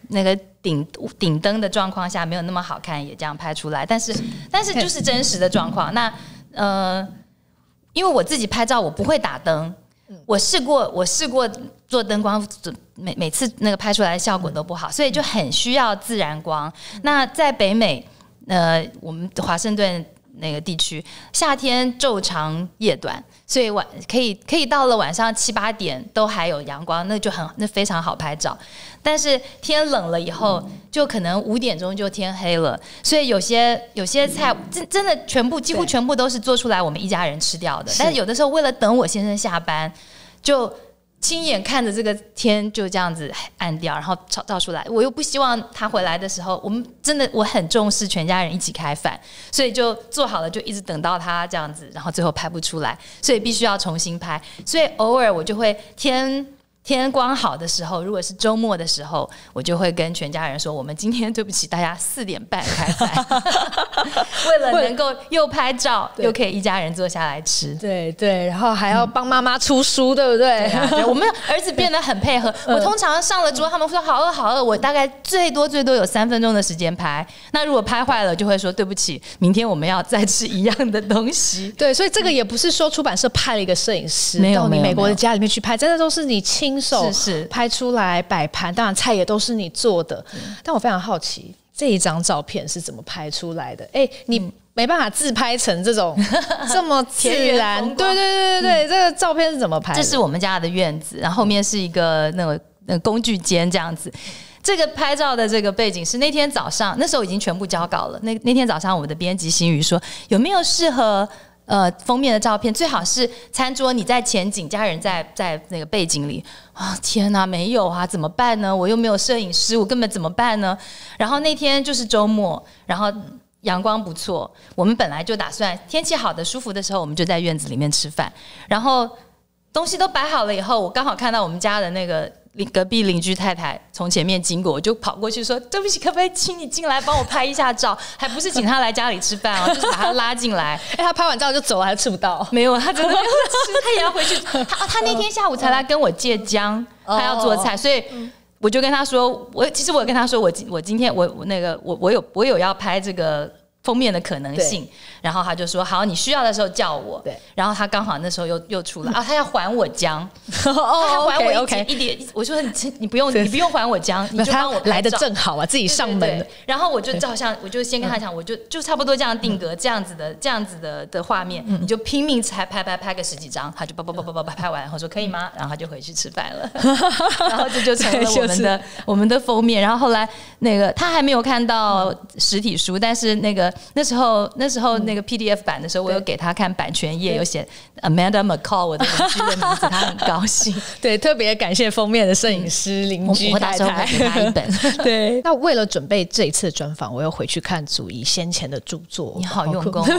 那个。顶顶灯的状况下没有那么好看，也这样拍出来。但是，但是就是真实的状况。那呃，因为我自己拍照，我不会打灯，我试过，我试过做灯光，每每次那个拍出来的效果都不好，所以就很需要自然光。那在北美，呃，我们华盛顿。那个地区夏天昼长夜短，所以晚可以可以到了晚上七八点都还有阳光，那就很那非常好拍照。但是天冷了以后，就可能五点钟就天黑了，所以有些有些菜真真的全部几乎全部都是做出来我们一家人吃掉的。但是有的时候为了等我先生下班，就。亲眼看着这个天就这样子暗掉，然后照照出来，我又不希望他回来的时候，我们真的我很重视全家人一起开饭，所以就做好了就一直等到他这样子，然后最后拍不出来，所以必须要重新拍，所以偶尔我就会天天光好的时候，如果是周末的时候，我就会跟全家人说：“我们今天对不起大家，四点半开饭，为了能够又拍照又可以一家人坐下来吃。”对对，然后还要帮妈妈出书，对不对？我们 儿子变得很配合。我通常上了桌，他们说：“好饿，好饿。”我大概最多最多有三分钟的时间拍。那如果拍坏了，就会说：“对不起，明天我们要再吃一样的东西。”对，所以这个也不是说出版社派了一个摄影师到你美国的家里面去拍，真的都是你亲。亲手拍出来摆盘，当然菜也都是你做的。但我非常好奇这一张照片是怎么拍出来的？哎，你没办法自拍成这种 这么自然？对对对对对，这个照片是怎么拍？这是我们家的院子，然后后面是一个那个呃工具间这样子。这个拍照的这个背景是那天早上，那时候已经全部交稿了。那那天早上，我们的编辑新宇说有没有适合？呃，封面的照片最好是餐桌，你在前景，家人在在那个背景里。哦！天哪，没有啊，怎么办呢？我又没有摄影师，我根本怎么办呢？然后那天就是周末，然后阳光不错，我们本来就打算天气好的、舒服的时候，我们就在院子里面吃饭。然后东西都摆好了以后，我刚好看到我们家的那个。邻隔壁邻居太太从前面经过，我就跑过去说：“对不起，可不可以请你进来帮我拍一下照？还不是请他来家里吃饭哦，就是把他拉进来。哎，他拍完照就走了，还吃不到。没有，他真的他也要回去。他 他那天下午才来跟我借姜，他要做菜，所以我就跟他说：我其实我跟他说，我今我今天我我那个我我有我有要拍这个。”封面的可能性，然后他就说：“好，你需要的时候叫我。”对，然后他刚好那时候又又出来啊，他要还我姜，他还还我一点一点。我说：“你你不用你不用还我姜，你就帮我来的正好啊，自己上门然后我就照相，我就先跟他讲，我就就差不多这样定格，这样子的，这样子的的画面，你就拼命拍拍拍拍个十几张，他就叭叭叭叭叭拍完，然后说可以吗？然后他就回去吃饭了，然后这就成了我们的我们的封面。然后后来那个他还没有看到实体书，但是那个。那时候，那时候那个 PDF 版的时候，我有给他看版权页，有写 Amanda McCall 我的名字，他很高兴。对，特别感谢封面的摄影师邻居。我打算买他一本。对，那为了准备这一次专访，我又回去看祖怡先前的著作。你好用功，认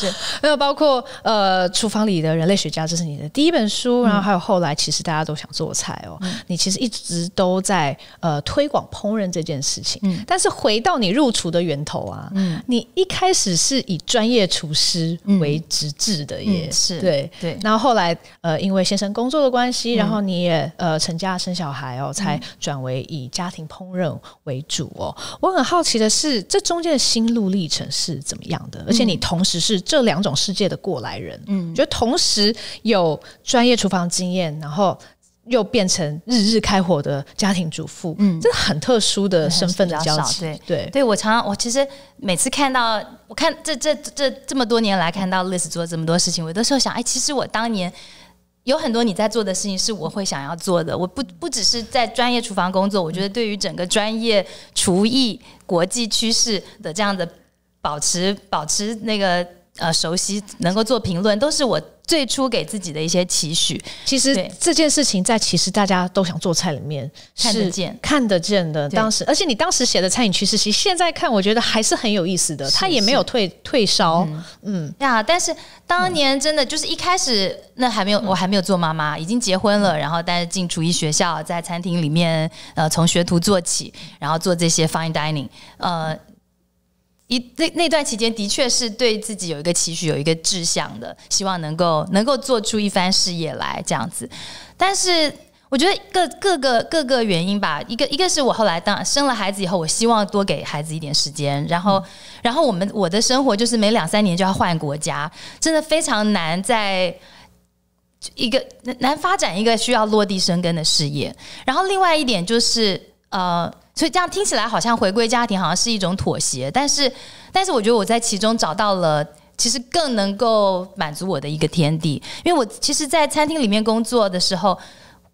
真。还有包括呃，厨房里的人类学家，这是你的第一本书。然后还有后来，其实大家都想做菜哦。你其实一直都在呃推广烹饪这件事情。嗯。但是回到你入厨的源头啊，嗯。你一开始是以专业厨师为职志的，也是对对。然后后来呃，因为先生工作的关系，然后你也呃成家生小孩哦，才转为以家庭烹饪为主哦。我很好奇的是，这中间的心路历程是怎么样的？而且你同时是这两种世界的过来人，嗯，觉得同时有专业厨房经验，然后。又变成日日开火的家庭主妇，嗯，这很特殊的身份的交集，对对。我常常，我其实每次看到，我看这这这这么多年来看到 List 做这么多事情，我都候想，哎，其实我当年有很多你在做的事情，是我会想要做的。我不不只是在专业厨房工作，我觉得对于整个专业厨艺国际趋势的这样的保持保持那个呃熟悉，能够做评论，都是我。最初给自己的一些期许，其实这件事情在其实大家都想做菜里面看得见看得见的。当时，而且你当时写的餐饮趋势，其实现在看我觉得还是很有意思的。他也没有退退烧，嗯呀，但是当年真的就是一开始那还没有我还没有做妈妈，已经结婚了，然后但是进厨艺学校，在餐厅里面呃从学徒做起，然后做这些 fine dining，呃。一那那段期间的确是对自己有一个期许，有一个志向的，希望能够能够做出一番事业来这样子。但是我觉得各各个各个原因吧，一个一个是我后来当生了孩子以后，我希望多给孩子一点时间。然后，然后我们我的生活就是每两三年就要换国家，真的非常难在一个难发展一个需要落地生根的事业。然后另外一点就是呃。所以这样听起来好像回归家庭好像是一种妥协，但是但是我觉得我在其中找到了其实更能够满足我的一个天地，因为我其实，在餐厅里面工作的时候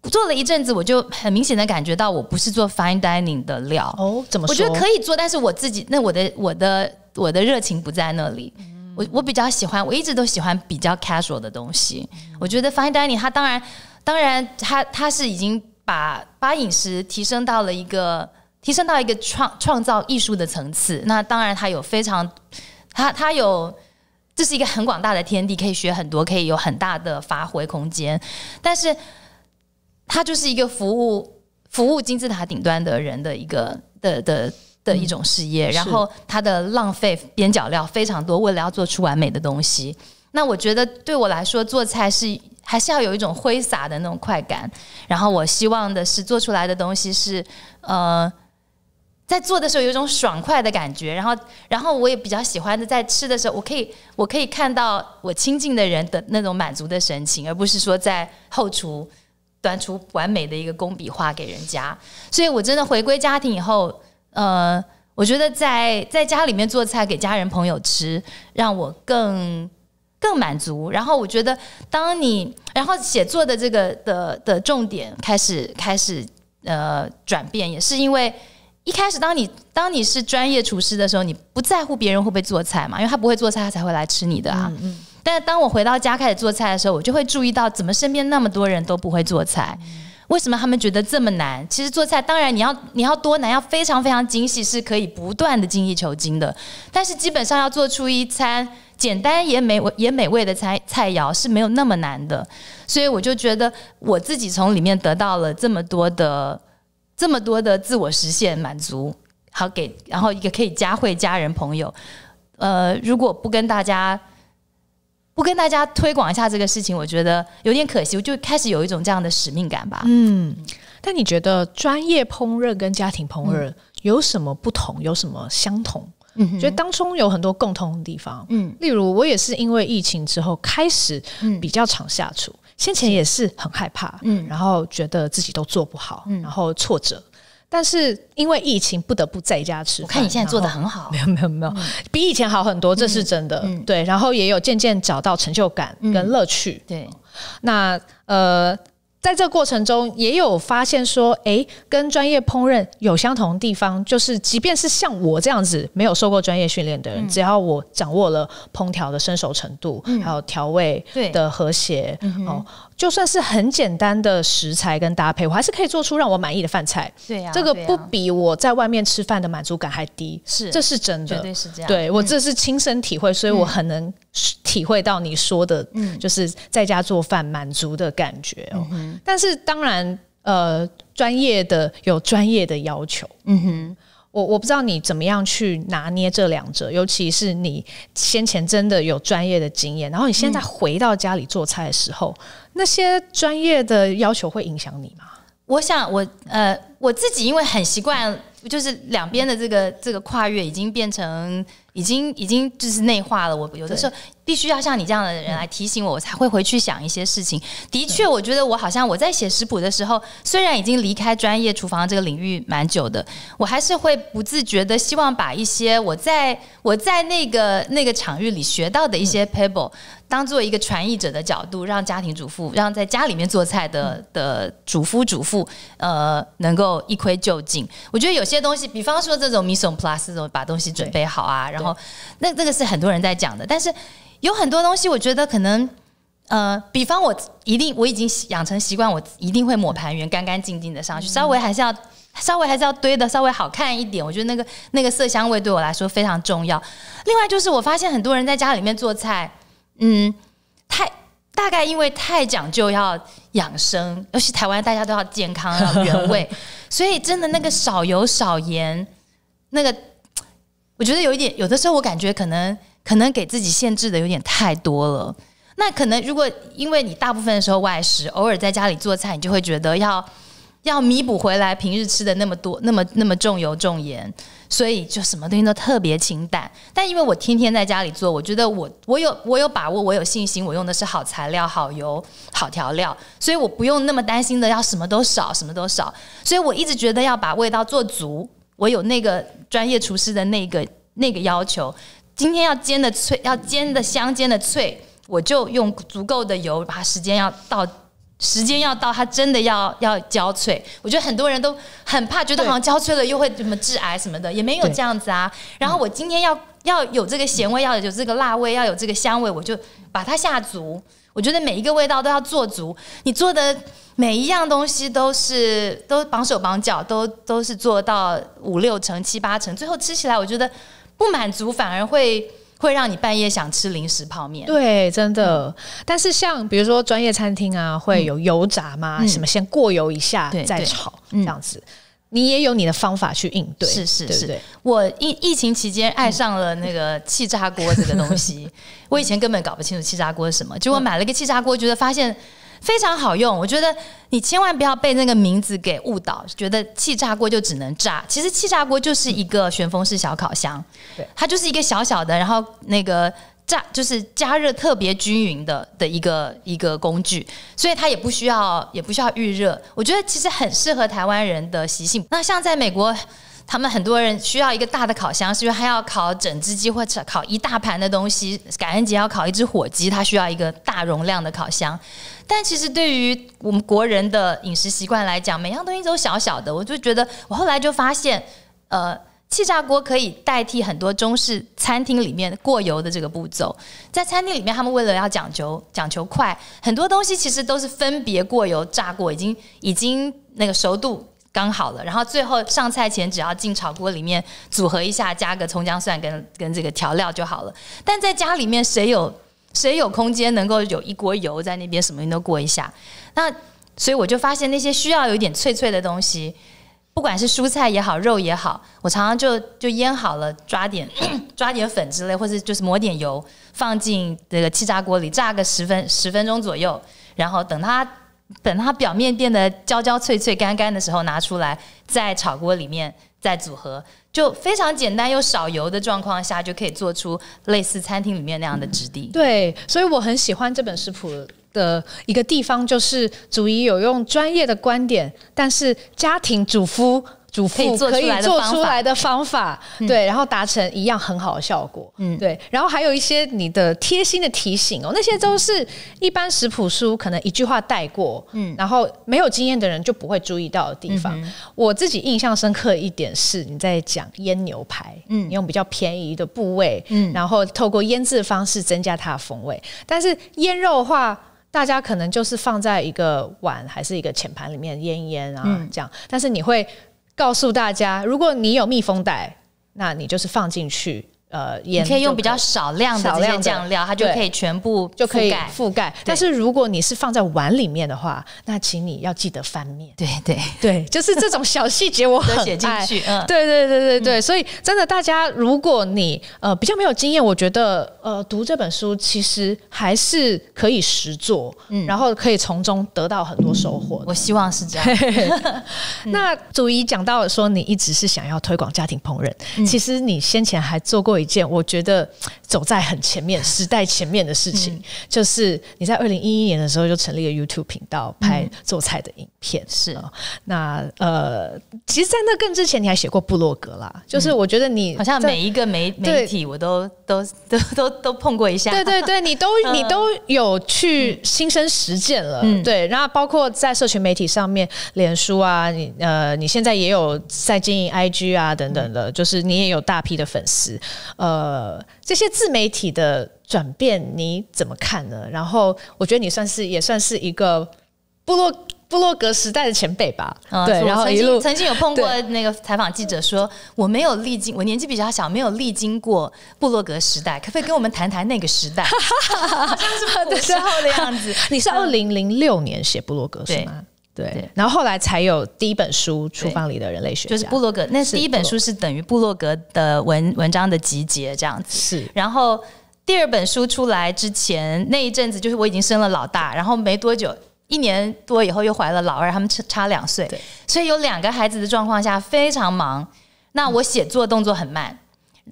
做了一阵子，我就很明显的感觉到我不是做 fine dining 的料哦，怎么我觉得可以做，但是我自己那我的我的我的热情不在那里，我我比较喜欢我一直都喜欢比较 casual 的东西，我觉得 fine dining 它当然当然它它是已经把把饮食提升到了一个。提升到一个创创造艺术的层次，那当然它有非常，它它有，这是一个很广大的天地，可以学很多，可以有很大的发挥空间。但是它就是一个服务服务金字塔顶端的人的一个的的的一种事业，然后它的浪费边角料非常多，为了要做出完美的东西。那我觉得对我来说，做菜是还是要有一种挥洒的那种快感。然后我希望的是做出来的东西是呃。在做的时候有一种爽快的感觉，然后，然后我也比较喜欢的，在吃的时候，我可以，我可以看到我亲近的人的那种满足的神情，而不是说在后厨端出完美的一个工笔画给人家。所以，我真的回归家庭以后，呃，我觉得在在家里面做菜给家人朋友吃，让我更更满足。然后，我觉得当你然后写作的这个的的重点开始开始呃转变，也是因为。一开始，当你当你是专业厨师的时候，你不在乎别人会不会做菜嘛？因为他不会做菜，他才会来吃你的啊。但是，当我回到家开始做菜的时候，我就会注意到，怎么身边那么多人都不会做菜？为什么他们觉得这么难？其实做菜，当然你要你要多难，要非常非常精细，是可以不断的精益求精的。但是，基本上要做出一餐简单也美也美味的菜菜肴是没有那么难的。所以，我就觉得我自己从里面得到了这么多的。这么多的自我实现满足，好给，然后一个可以加会家人朋友。呃，如果不跟大家不跟大家推广一下这个事情，我觉得有点可惜。我就开始有一种这样的使命感吧。嗯，但你觉得专业烹饪跟家庭烹饪有什么不同？有什么相同？嗯，觉得当中有很多共通的地方。嗯，例如我也是因为疫情之后开始比较常下厨。先前也是很害怕，嗯，然后觉得自己都做不好，嗯，然后挫折，但是因为疫情不得不在家吃，我看你现在做的很好，没有没有没有，比以前好很多，这是真的，对，然后也有渐渐找到成就感跟乐趣，对，那呃。在这过程中，也有发现说，哎，跟专业烹饪有相同的地方，就是即便是像我这样子没有受过专业训练的人，只要我掌握了烹调的生熟程度，还有调味的和谐，哦，就算是很简单的食材跟搭配，我还是可以做出让我满意的饭菜。对呀，这个不比我在外面吃饭的满足感还低，是，这是真的，对是这样。对我这是亲身体会，所以我很能。体会到你说的，嗯，就是在家做饭满足的感觉哦。但是当然，呃，专业的有专业的要求，嗯哼。我我不知道你怎么样去拿捏这两者，尤其是你先前真的有专业的经验，然后你现在回到家里做菜的时候，那些专业的要求会影响你吗？我想，我呃，我自己因为很习惯，就是两边的这个这个跨越已经变成。已经已经就是内化了。我有的时候必须要像你这样的人来提醒我，我才会回去想一些事情。的确，我觉得我好像我在写食谱的时候，虽然已经离开专业厨房这个领域蛮久的，我还是会不自觉的希望把一些我在我在那个那个场域里学到的一些 p a b l e 当做一个传译者的角度，让家庭主妇、让在家里面做菜的的主夫主妇呃能够一窥究竟。我觉得有些东西，比方说这种 mise en place，这种把东西准备好啊，然后。后那那个是很多人在讲的，但是有很多东西，我觉得可能，呃，比方我一定我已经养成习惯，我一定会抹盘圆，干干净净的上去，稍微还是要稍微还是要堆的稍微好看一点。我觉得那个那个色香味对我来说非常重要。另外就是我发现很多人在家里面做菜，嗯，太大概因为太讲究要养生，尤其台湾大家都要健康要原味，所以真的那个少油少盐那个。我觉得有一点，有的时候我感觉可能可能给自己限制的有点太多了。那可能如果因为你大部分的时候外食，偶尔在家里做菜，你就会觉得要要弥补回来平日吃的那么多，那么那么重油重盐，所以就什么东西都特别清淡。但因为我天天在家里做，我觉得我我有我有把握，我有信心，我用的是好材料、好油、好调料，所以我不用那么担心的要什么都少，什么都少。所以我一直觉得要把味道做足。我有那个专业厨师的那个那个要求，今天要煎的脆，要煎的香，煎的脆，我就用足够的油，把时间要到，时间要到，它真的要要焦脆。我觉得很多人都很怕，觉得好像焦脆了又会什么致癌什么的，也没有这样子啊。然后我今天要要有这个咸味，要有这个辣味，要有这个香味，我就把它下足。我觉得每一个味道都要做足，你做的每一样东西都是都绑手绑脚，都都是做到五六成、七八成，最后吃起来我觉得不满足，反而会会让你半夜想吃零食泡面。对，真的。但是像比如说专业餐厅啊，会有油炸嘛？什么先过油一下再炒这样子。你也有你的方法去应对，是是是。我疫疫情期间爱上了那个气炸锅这个东西，我以前根本搞不清楚气炸锅是什么，结果买了个气炸锅，觉得发现非常好用。我觉得你千万不要被那个名字给误导，觉得气炸锅就只能炸。其实气炸锅就是一个旋风式小烤箱，它就是一个小小的，然后那个。炸就是加热特别均匀的的一个一个工具，所以它也不需要也不需要预热。我觉得其实很适合台湾人的习性。那像在美国，他们很多人需要一个大的烤箱，是不是他要烤整只鸡或者烤一大盘的东西？感恩节要烤一只火鸡，它需要一个大容量的烤箱。但其实对于我们国人的饮食习惯来讲，每样东西都小小的。我就觉得，我后来就发现，呃。气炸锅可以代替很多中式餐厅里面过油的这个步骤，在餐厅里面，他们为了要讲究讲求快，很多东西其实都是分别过油炸过，已经已经那个熟度刚好了，然后最后上菜前只要进炒锅里面组合一下，加个葱姜蒜跟跟这个调料就好了。但在家里面，谁有谁有空间能够有一锅油在那边什么都过一下？那所以我就发现那些需要有点脆脆的东西。不管是蔬菜也好，肉也好，我常常就就腌好了，抓点 抓点粉之类，或者就是抹点油，放进这个气炸锅里炸个十分十分钟左右，然后等它等它表面变得焦焦脆脆干干的时候拿出来，在炒锅里面再组合，就非常简单又少油的状况下就可以做出类似餐厅里面那样的质地。对，所以我很喜欢这本食谱。的一个地方就是主以有用专业的观点，但是家庭主夫。主妇可以做出来的方法，对，然后达成一样很好的效果，嗯，对，然后还有一些你的贴心的提醒哦，那些都是一般食谱书可能一句话带过，嗯，然后没有经验的人就不会注意到的地方。我自己印象深刻一点是你在讲腌牛排，嗯，用比较便宜的部位，嗯，然后透过腌制方式增加它的风味，但是腌肉的话。大家可能就是放在一个碗还是一个浅盘里面腌一腌啊，这样。但是你会告诉大家，如果你有密封袋，那你就是放进去。呃，你可以用比较少量的这些酱料，它就可以全部就可以覆盖。但是如果你是放在碗里面的话，那请你要记得翻面。对对对，就是这种小细节我很爱。嗯，对对对对对，所以真的，大家如果你呃比较没有经验，我觉得呃读这本书其实还是可以实做，然后可以从中得到很多收获。我希望是这样。那祖怡讲到说，你一直是想要推广家庭烹饪，其实你先前还做过。一件我觉得走在很前面、时代前面的事情，就是你在二零一一年的时候就成立了 YouTube 频道，拍做菜的影片。是啊，那呃，其实，在那更之前，你还写过部落格啦。就是我觉得你好像每一个媒媒体，我都都都都都碰过一下。对对对，你都 你都有去亲身实践了。对，然后包括在社群媒体上面，脸书啊，你呃，你现在也有在经营 IG 啊等等的，就是你也有大批的粉丝。呃，这些自媒体的转变你怎么看呢？然后我觉得你算是也算是一个部落部落格时代的前辈吧。对，然后曾经曾经有碰过那个采访记者说，我没有历经，我年纪比较小，没有历经过部落格时代。可不可以跟我们谈谈那个时代？哈，是古时候的样子。你是二零零六年写部落格是吗？对，然后后来才有第一本书《厨房里的人类学》，就是布洛格。那是第一本书是等于布洛格的文文章的集结这样子。是。然后第二本书出来之前那一阵子，就是我已经生了老大，然后没多久一年多以后又怀了老二，他们差差两岁，所以有两个孩子的状况下非常忙。那我写作动作很慢。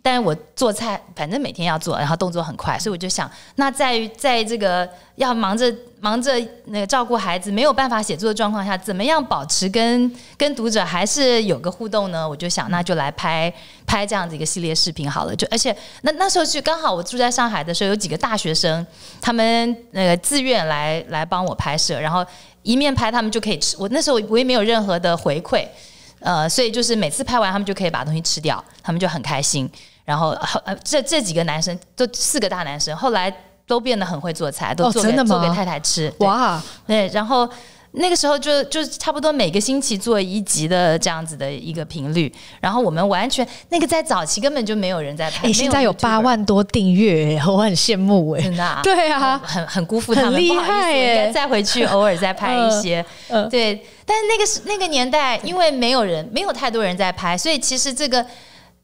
但是我做菜，反正每天要做，然后动作很快，所以我就想，那在在这个要忙着忙着那个照顾孩子没有办法写作的状况下，怎么样保持跟跟读者还是有个互动呢？我就想，那就来拍拍这样子一个系列视频好了。就而且那那时候就刚好我住在上海的时候，有几个大学生，他们那个自愿来来帮我拍摄，然后一面拍他们就可以吃。我那时候我也没有任何的回馈。呃，所以就是每次拍完，他们就可以把东西吃掉，他们就很开心。然后，后呃，这这几个男生都四个大男生，后来都变得很会做菜，都做给做给太太吃。哇，对，然后。那个时候就就差不多每个星期做一集的这样子的一个频率，然后我们完全那个在早期根本就没有人在拍。你现在有八万多订阅，我很羡慕哎，真的啊，对啊，很很辜负他们，厉害哎，再回去偶尔再拍一些，嗯，对。但是那个是那个年代，因为没有人，没有太多人在拍，所以其实这个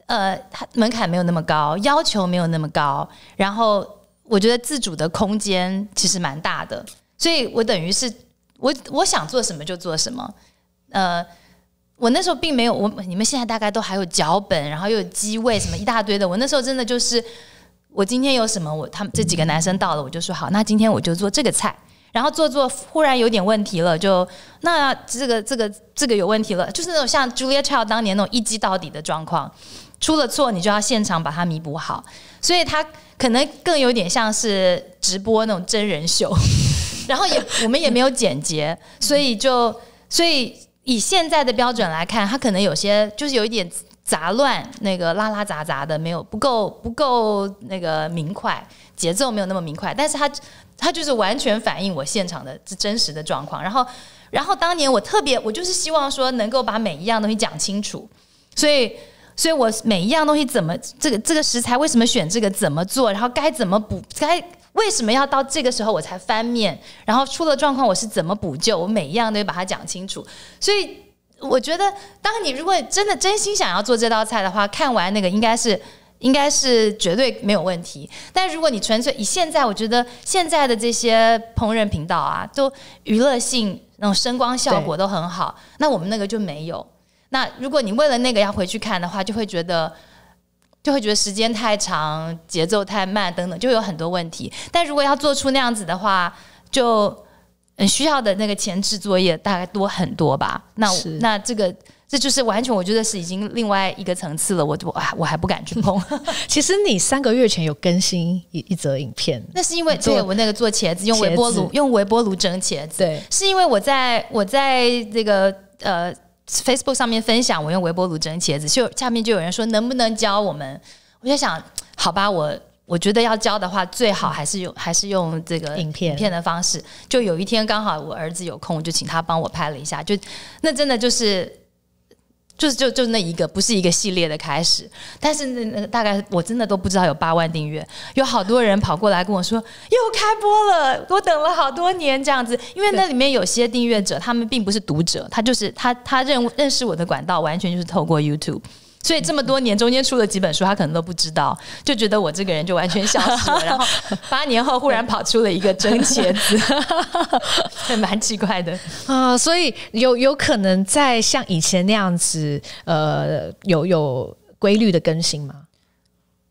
呃，门槛没有那么高，要求没有那么高，然后我觉得自主的空间其实蛮大的，所以我等于是。我我想做什么就做什么，呃，我那时候并没有我你们现在大概都还有脚本，然后又有机位什么一大堆的。我那时候真的就是，我今天有什么我他们这几个男生到了，我就说好，那今天我就做这个菜，然后做做忽然有点问题了，就那这个这个这个有问题了，就是那种像 Julia Child 当年那种一击到底的状况，出了错你就要现场把它弥补好，所以它可能更有点像是直播那种真人秀。然后也我们也没有剪辑，所以就所以以现在的标准来看，它可能有些就是有一点杂乱，那个拉拉杂杂的，没有不够不够那个明快，节奏没有那么明快。但是它它就是完全反映我现场的真实的状况。然后然后当年我特别我就是希望说能够把每一样东西讲清楚，所以。所以，我每一样东西怎么这个这个食材为什么选这个怎么做，然后该怎么补，该为什么要到这个时候我才翻面，然后出了状况我是怎么补救，我每一样都把它讲清楚。所以，我觉得，当你如果真的真心想要做这道菜的话，看完那个应该是应该是绝对没有问题。但如果你纯粹以现在，我觉得现在的这些烹饪频道啊，都娱乐性那种声光效果都很好，那我们那个就没有。那如果你为了那个要回去看的话，就会觉得就会觉得时间太长、节奏太慢等等，就有很多问题。但如果要做出那样子的话，就需要的那个前置作业大概多很多吧。那那这个这就是完全我觉得是已经另外一个层次了。我我我还不敢去碰。其实你三个月前有更新一一则影片，那是因为对我那个做茄子，用微波炉用微波炉蒸茄子，对，是因为我在我在那个呃。Facebook 上面分享我用微波炉蒸茄子，就下面就有人说能不能教我们？我就想，好吧，我我觉得要教的话，最好还是用还是用这个影片的方式。就有一天刚好我儿子有空，就请他帮我拍了一下，就那真的就是。就是就就那一个，不是一个系列的开始，但是那大概我真的都不知道有八万订阅，有好多人跑过来跟我说又开播了，我等了好多年这样子，因为那里面有些订阅者他们并不是读者，他就是他他认认识我的管道完全就是透过 YouTube。所以这么多年中间出了几本书，他可能都不知道，就觉得我这个人就完全消失了。然后 八年后忽然跑出了一个真茄子，也 蛮奇怪的啊。所以有有可能在像以前那样子，呃，有有规律的更新吗？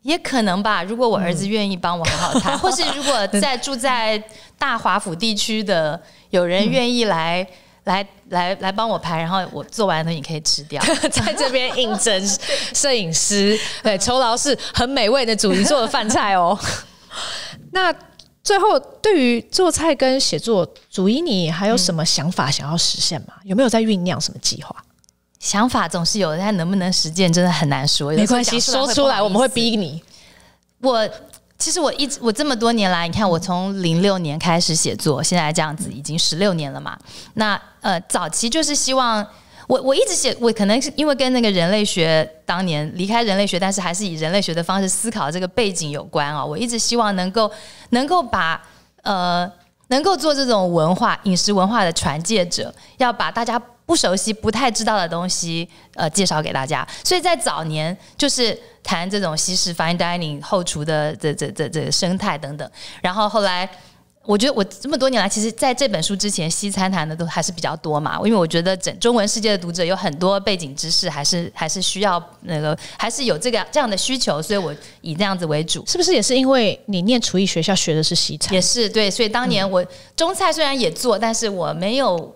也可能吧。如果我儿子愿意帮我好好擦，或是如果在住在大华府地区的有人愿意来。来来来，帮我拍，然后我做完了，你可以吃掉。在这边应征 摄影师，对，酬劳是很美味的主一做的饭菜哦。那最后，对于做菜跟写作，主一你还有什么想法想要实现吗？有没有在酝酿什么计划？想法总是有的，但能不能实践真的很难说。没关系，说出来我们会逼你。我。其实我一直，我这么多年来，你看我从零六年开始写作，现在这样子已经十六年了嘛。那呃，早期就是希望我我一直写，我可能是因为跟那个人类学当年离开人类学，但是还是以人类学的方式思考这个背景有关啊。我一直希望能够能够把呃能够做这种文化饮食文化的传介者，要把大家。不熟悉、不太知道的东西，呃，介绍给大家。所以在早年就是谈这种西式 fine dining 后厨的这这这这生态等等。然后后来，我觉得我这么多年来，其实在这本书之前，西餐谈的都还是比较多嘛。因为我觉得整中文世界的读者有很多背景知识，还是还是需要那个，还是有这个这样的需求，所以我以这样子为主。是不是也是因为你念厨艺学校学的是西餐？也是对，所以当年我中菜虽然也做，但是我没有。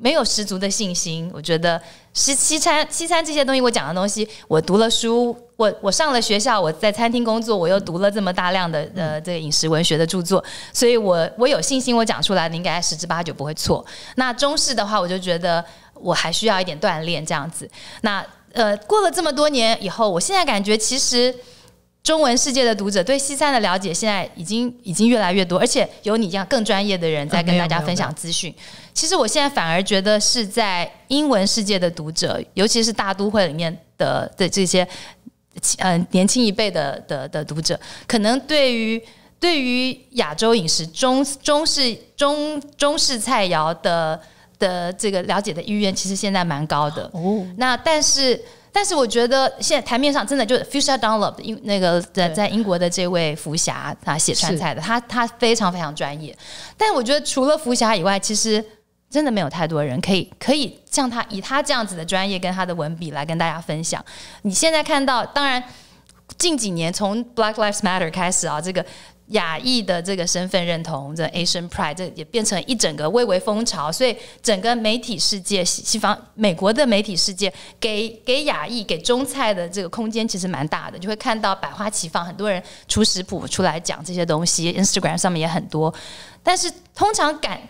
没有十足的信心，我觉得西西餐西餐这些东西，我讲的东西，我读了书，我我上了学校，我在餐厅工作，我又读了这么大量的呃这个饮食文学的著作，所以我我有信心，我讲出来应该十之八九不会错。那中式的话，我就觉得我还需要一点锻炼这样子。那呃，过了这么多年以后，我现在感觉其实。中文世界的读者对西餐的了解现在已经已经越来越多，而且有你这样更专业的人在跟大家分享资讯。其实我现在反而觉得是在英文世界的读者，尤其是大都会里面的的这些嗯年轻一辈的的的读者，可能对于对于亚洲饮食、中中式中中式菜肴的的这个了解的意愿，其实现在蛮高的哦。那但是。但是我觉得现在台面上真的就是 Future d o w n l o p 英那个在在英国的这位福霞啊写川菜的他他非常非常专业，但我觉得除了福霞以外，其实真的没有太多人可以可以像他以他这样子的专业跟他的文笔来跟大家分享。你现在看到，当然近几年从 Black Lives Matter 开始啊，这个。亚裔的这个身份认同，这 Asian Pride，这也变成一整个蔚为风潮。所以整个媒体世界，西方、美国的媒体世界，给给亚裔、给中菜的这个空间其实蛮大的，就会看到百花齐放。很多人出食谱出来讲这些东西，Instagram 上面也很多。但是通常感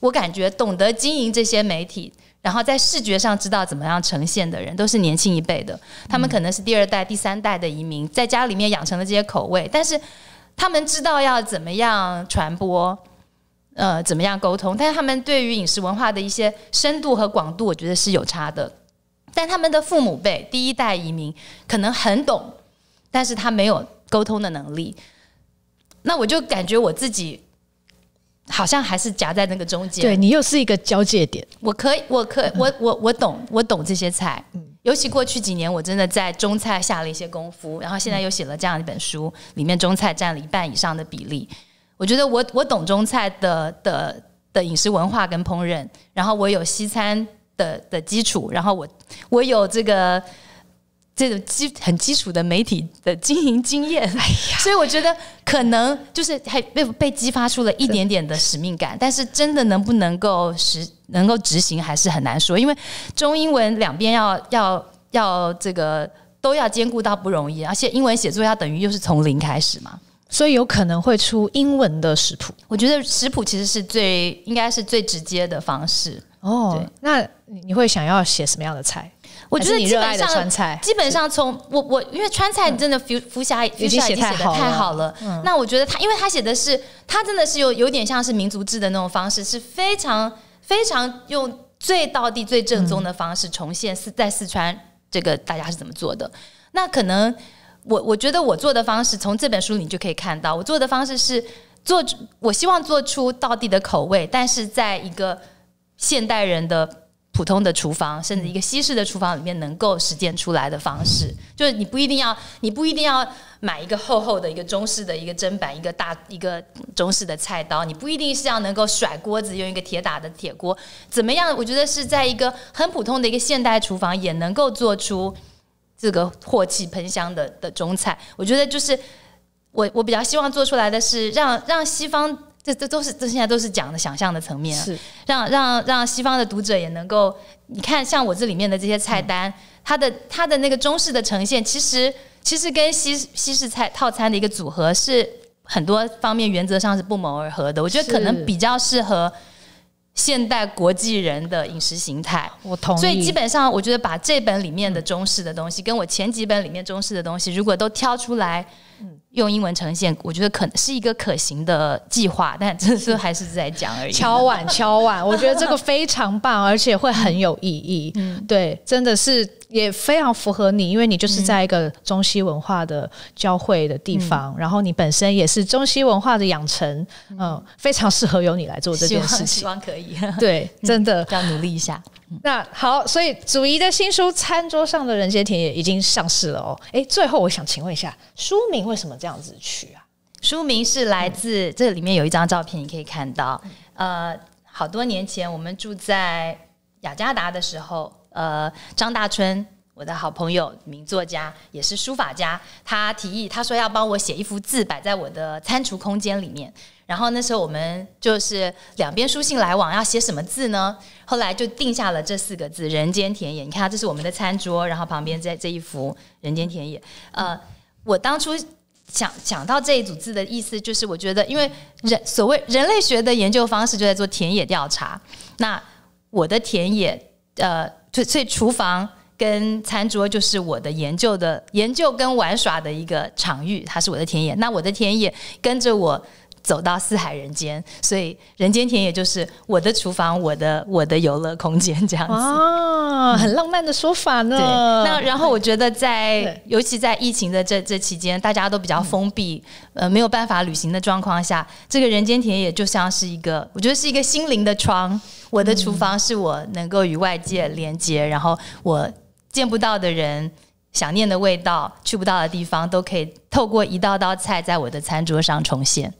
我感觉懂得经营这些媒体，然后在视觉上知道怎么样呈现的人，都是年轻一辈的。他们可能是第二代、第三代的移民，在家里面养成了这些口味，但是。他们知道要怎么样传播，呃，怎么样沟通，但是他们对于饮食文化的一些深度和广度，我觉得是有差的。但他们的父母辈，第一代移民可能很懂，但是他没有沟通的能力。那我就感觉我自己好像还是夹在那个中间，对你又是一个交界点。我可以，我可，我我我懂，我懂这些菜，嗯。尤其过去几年，我真的在中菜下了一些功夫，然后现在又写了这样一本书，里面中菜占了一半以上的比例。我觉得我我懂中菜的的的饮食文化跟烹饪，然后我有西餐的的基础，然后我我有这个。这种基很基础的媒体的经营经验，所以我觉得可能就是还被被激发出了一点点的使命感，但是真的能不能够实能够执行还是很难说，因为中英文两边要要要这个都要兼顾到不容易，而且英文写作要等于又是从零开始嘛，所以有可能会出英文的食谱。我觉得食谱其实是最应该是最直接的方式哦。那你会想要写什么样的菜？我觉得基本上，基本上从我我因为川菜真的《福福峡》福霞写的太好了。那我觉得他，因为他写的是，他真的是有有点像是民族志的那种方式，是非常非常用最道地、最正宗的方式重现四在四川这个大家是怎么做的。那可能我我觉得我做的方式，从这本书你就可以看到，我做的方式是做我希望做出道地的口味，但是在一个现代人的。普通的厨房，甚至一个西式的厨房里面能够实践出来的方式，就是你不一定要，你不一定要买一个厚厚的一个中式的一个砧板，一个大一个中式的菜刀，你不一定是要能够甩锅子，用一个铁打的铁锅，怎么样？我觉得是在一个很普通的一个现代厨房也能够做出这个火气喷香的的中菜。我觉得就是我我比较希望做出来的是让让西方。这这都是这现在都是讲的想象的层面，是让让让西方的读者也能够你看，像我这里面的这些菜单，它的它的那个中式的呈现，其实其实跟西西式菜套餐的一个组合是很多方面原则上是不谋而合的，我觉得可能比较适合。现代国际人的饮食形态，我同意。所以基本上，我觉得把这本里面的中式的东西，跟我前几本里面中式的东西，如果都挑出来用英文呈现，我觉得可是一个可行的计划。但这是还是在讲而已。敲碗敲碗，我觉得这个非常棒，而且会很有意义。嗯，对，真的是。也非常符合你，因为你就是在一个中西文化的交汇的地方，然后你本身也是中西文化的养成，嗯，非常适合由你来做这件事情。希望可以，对，真的要努力一下。那好，所以祖怡的新书《餐桌上的人间田》已经上市了哦。哎，最后我想请问一下，书名为什么这样子取啊？书名是来自这里面有一张照片，你可以看到，呃，好多年前我们住在雅加达的时候。呃，张大春，我的好朋友，名作家，也是书法家。他提议，他说要帮我写一幅字，摆在我的餐厨空间里面。然后那时候我们就是两边书信来往，要写什么字呢？后来就定下了这四个字“人间田野”。你看，这是我们的餐桌，然后旁边在这一幅“人间田野”。呃，我当初想想到这一组字的意思，就是我觉得，因为人所谓人类学的研究方式就在做田野调查。那我的田野，呃。所以厨房跟餐桌就是我的研究的研究跟玩耍的一个场域，它是我的田野。那我的田野跟着我走到四海人间，所以人间田野就是我的厨房，我的我的游乐空间这样子。哦，很浪漫的说法呢。对。那然后我觉得，在尤其在疫情的这这期间，大家都比较封闭，呃，没有办法旅行的状况下，这个人间田野就像是一个，我觉得是一个心灵的窗。我的厨房是我能够与外界连接，然后我见不到的人。想念的味道，去不到的地方，都可以透过一道道菜在我的餐桌上重现。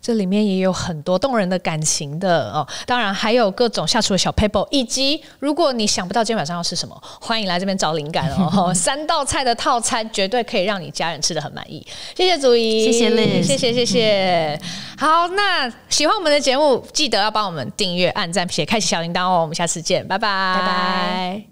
这里面也有很多动人的感情的哦，当然还有各种下厨的小 paper，以及如果你想不到今天晚上要吃什么，欢迎来这边找灵感哦。三道菜的套餐绝对可以让你家人吃的很满意。谢谢祖怡，谢谢，谢谢，谢谢。好，那喜欢我们的节目，记得要帮我们订阅、按赞、撇开启小铃铛哦。我们下次见，拜拜，拜拜。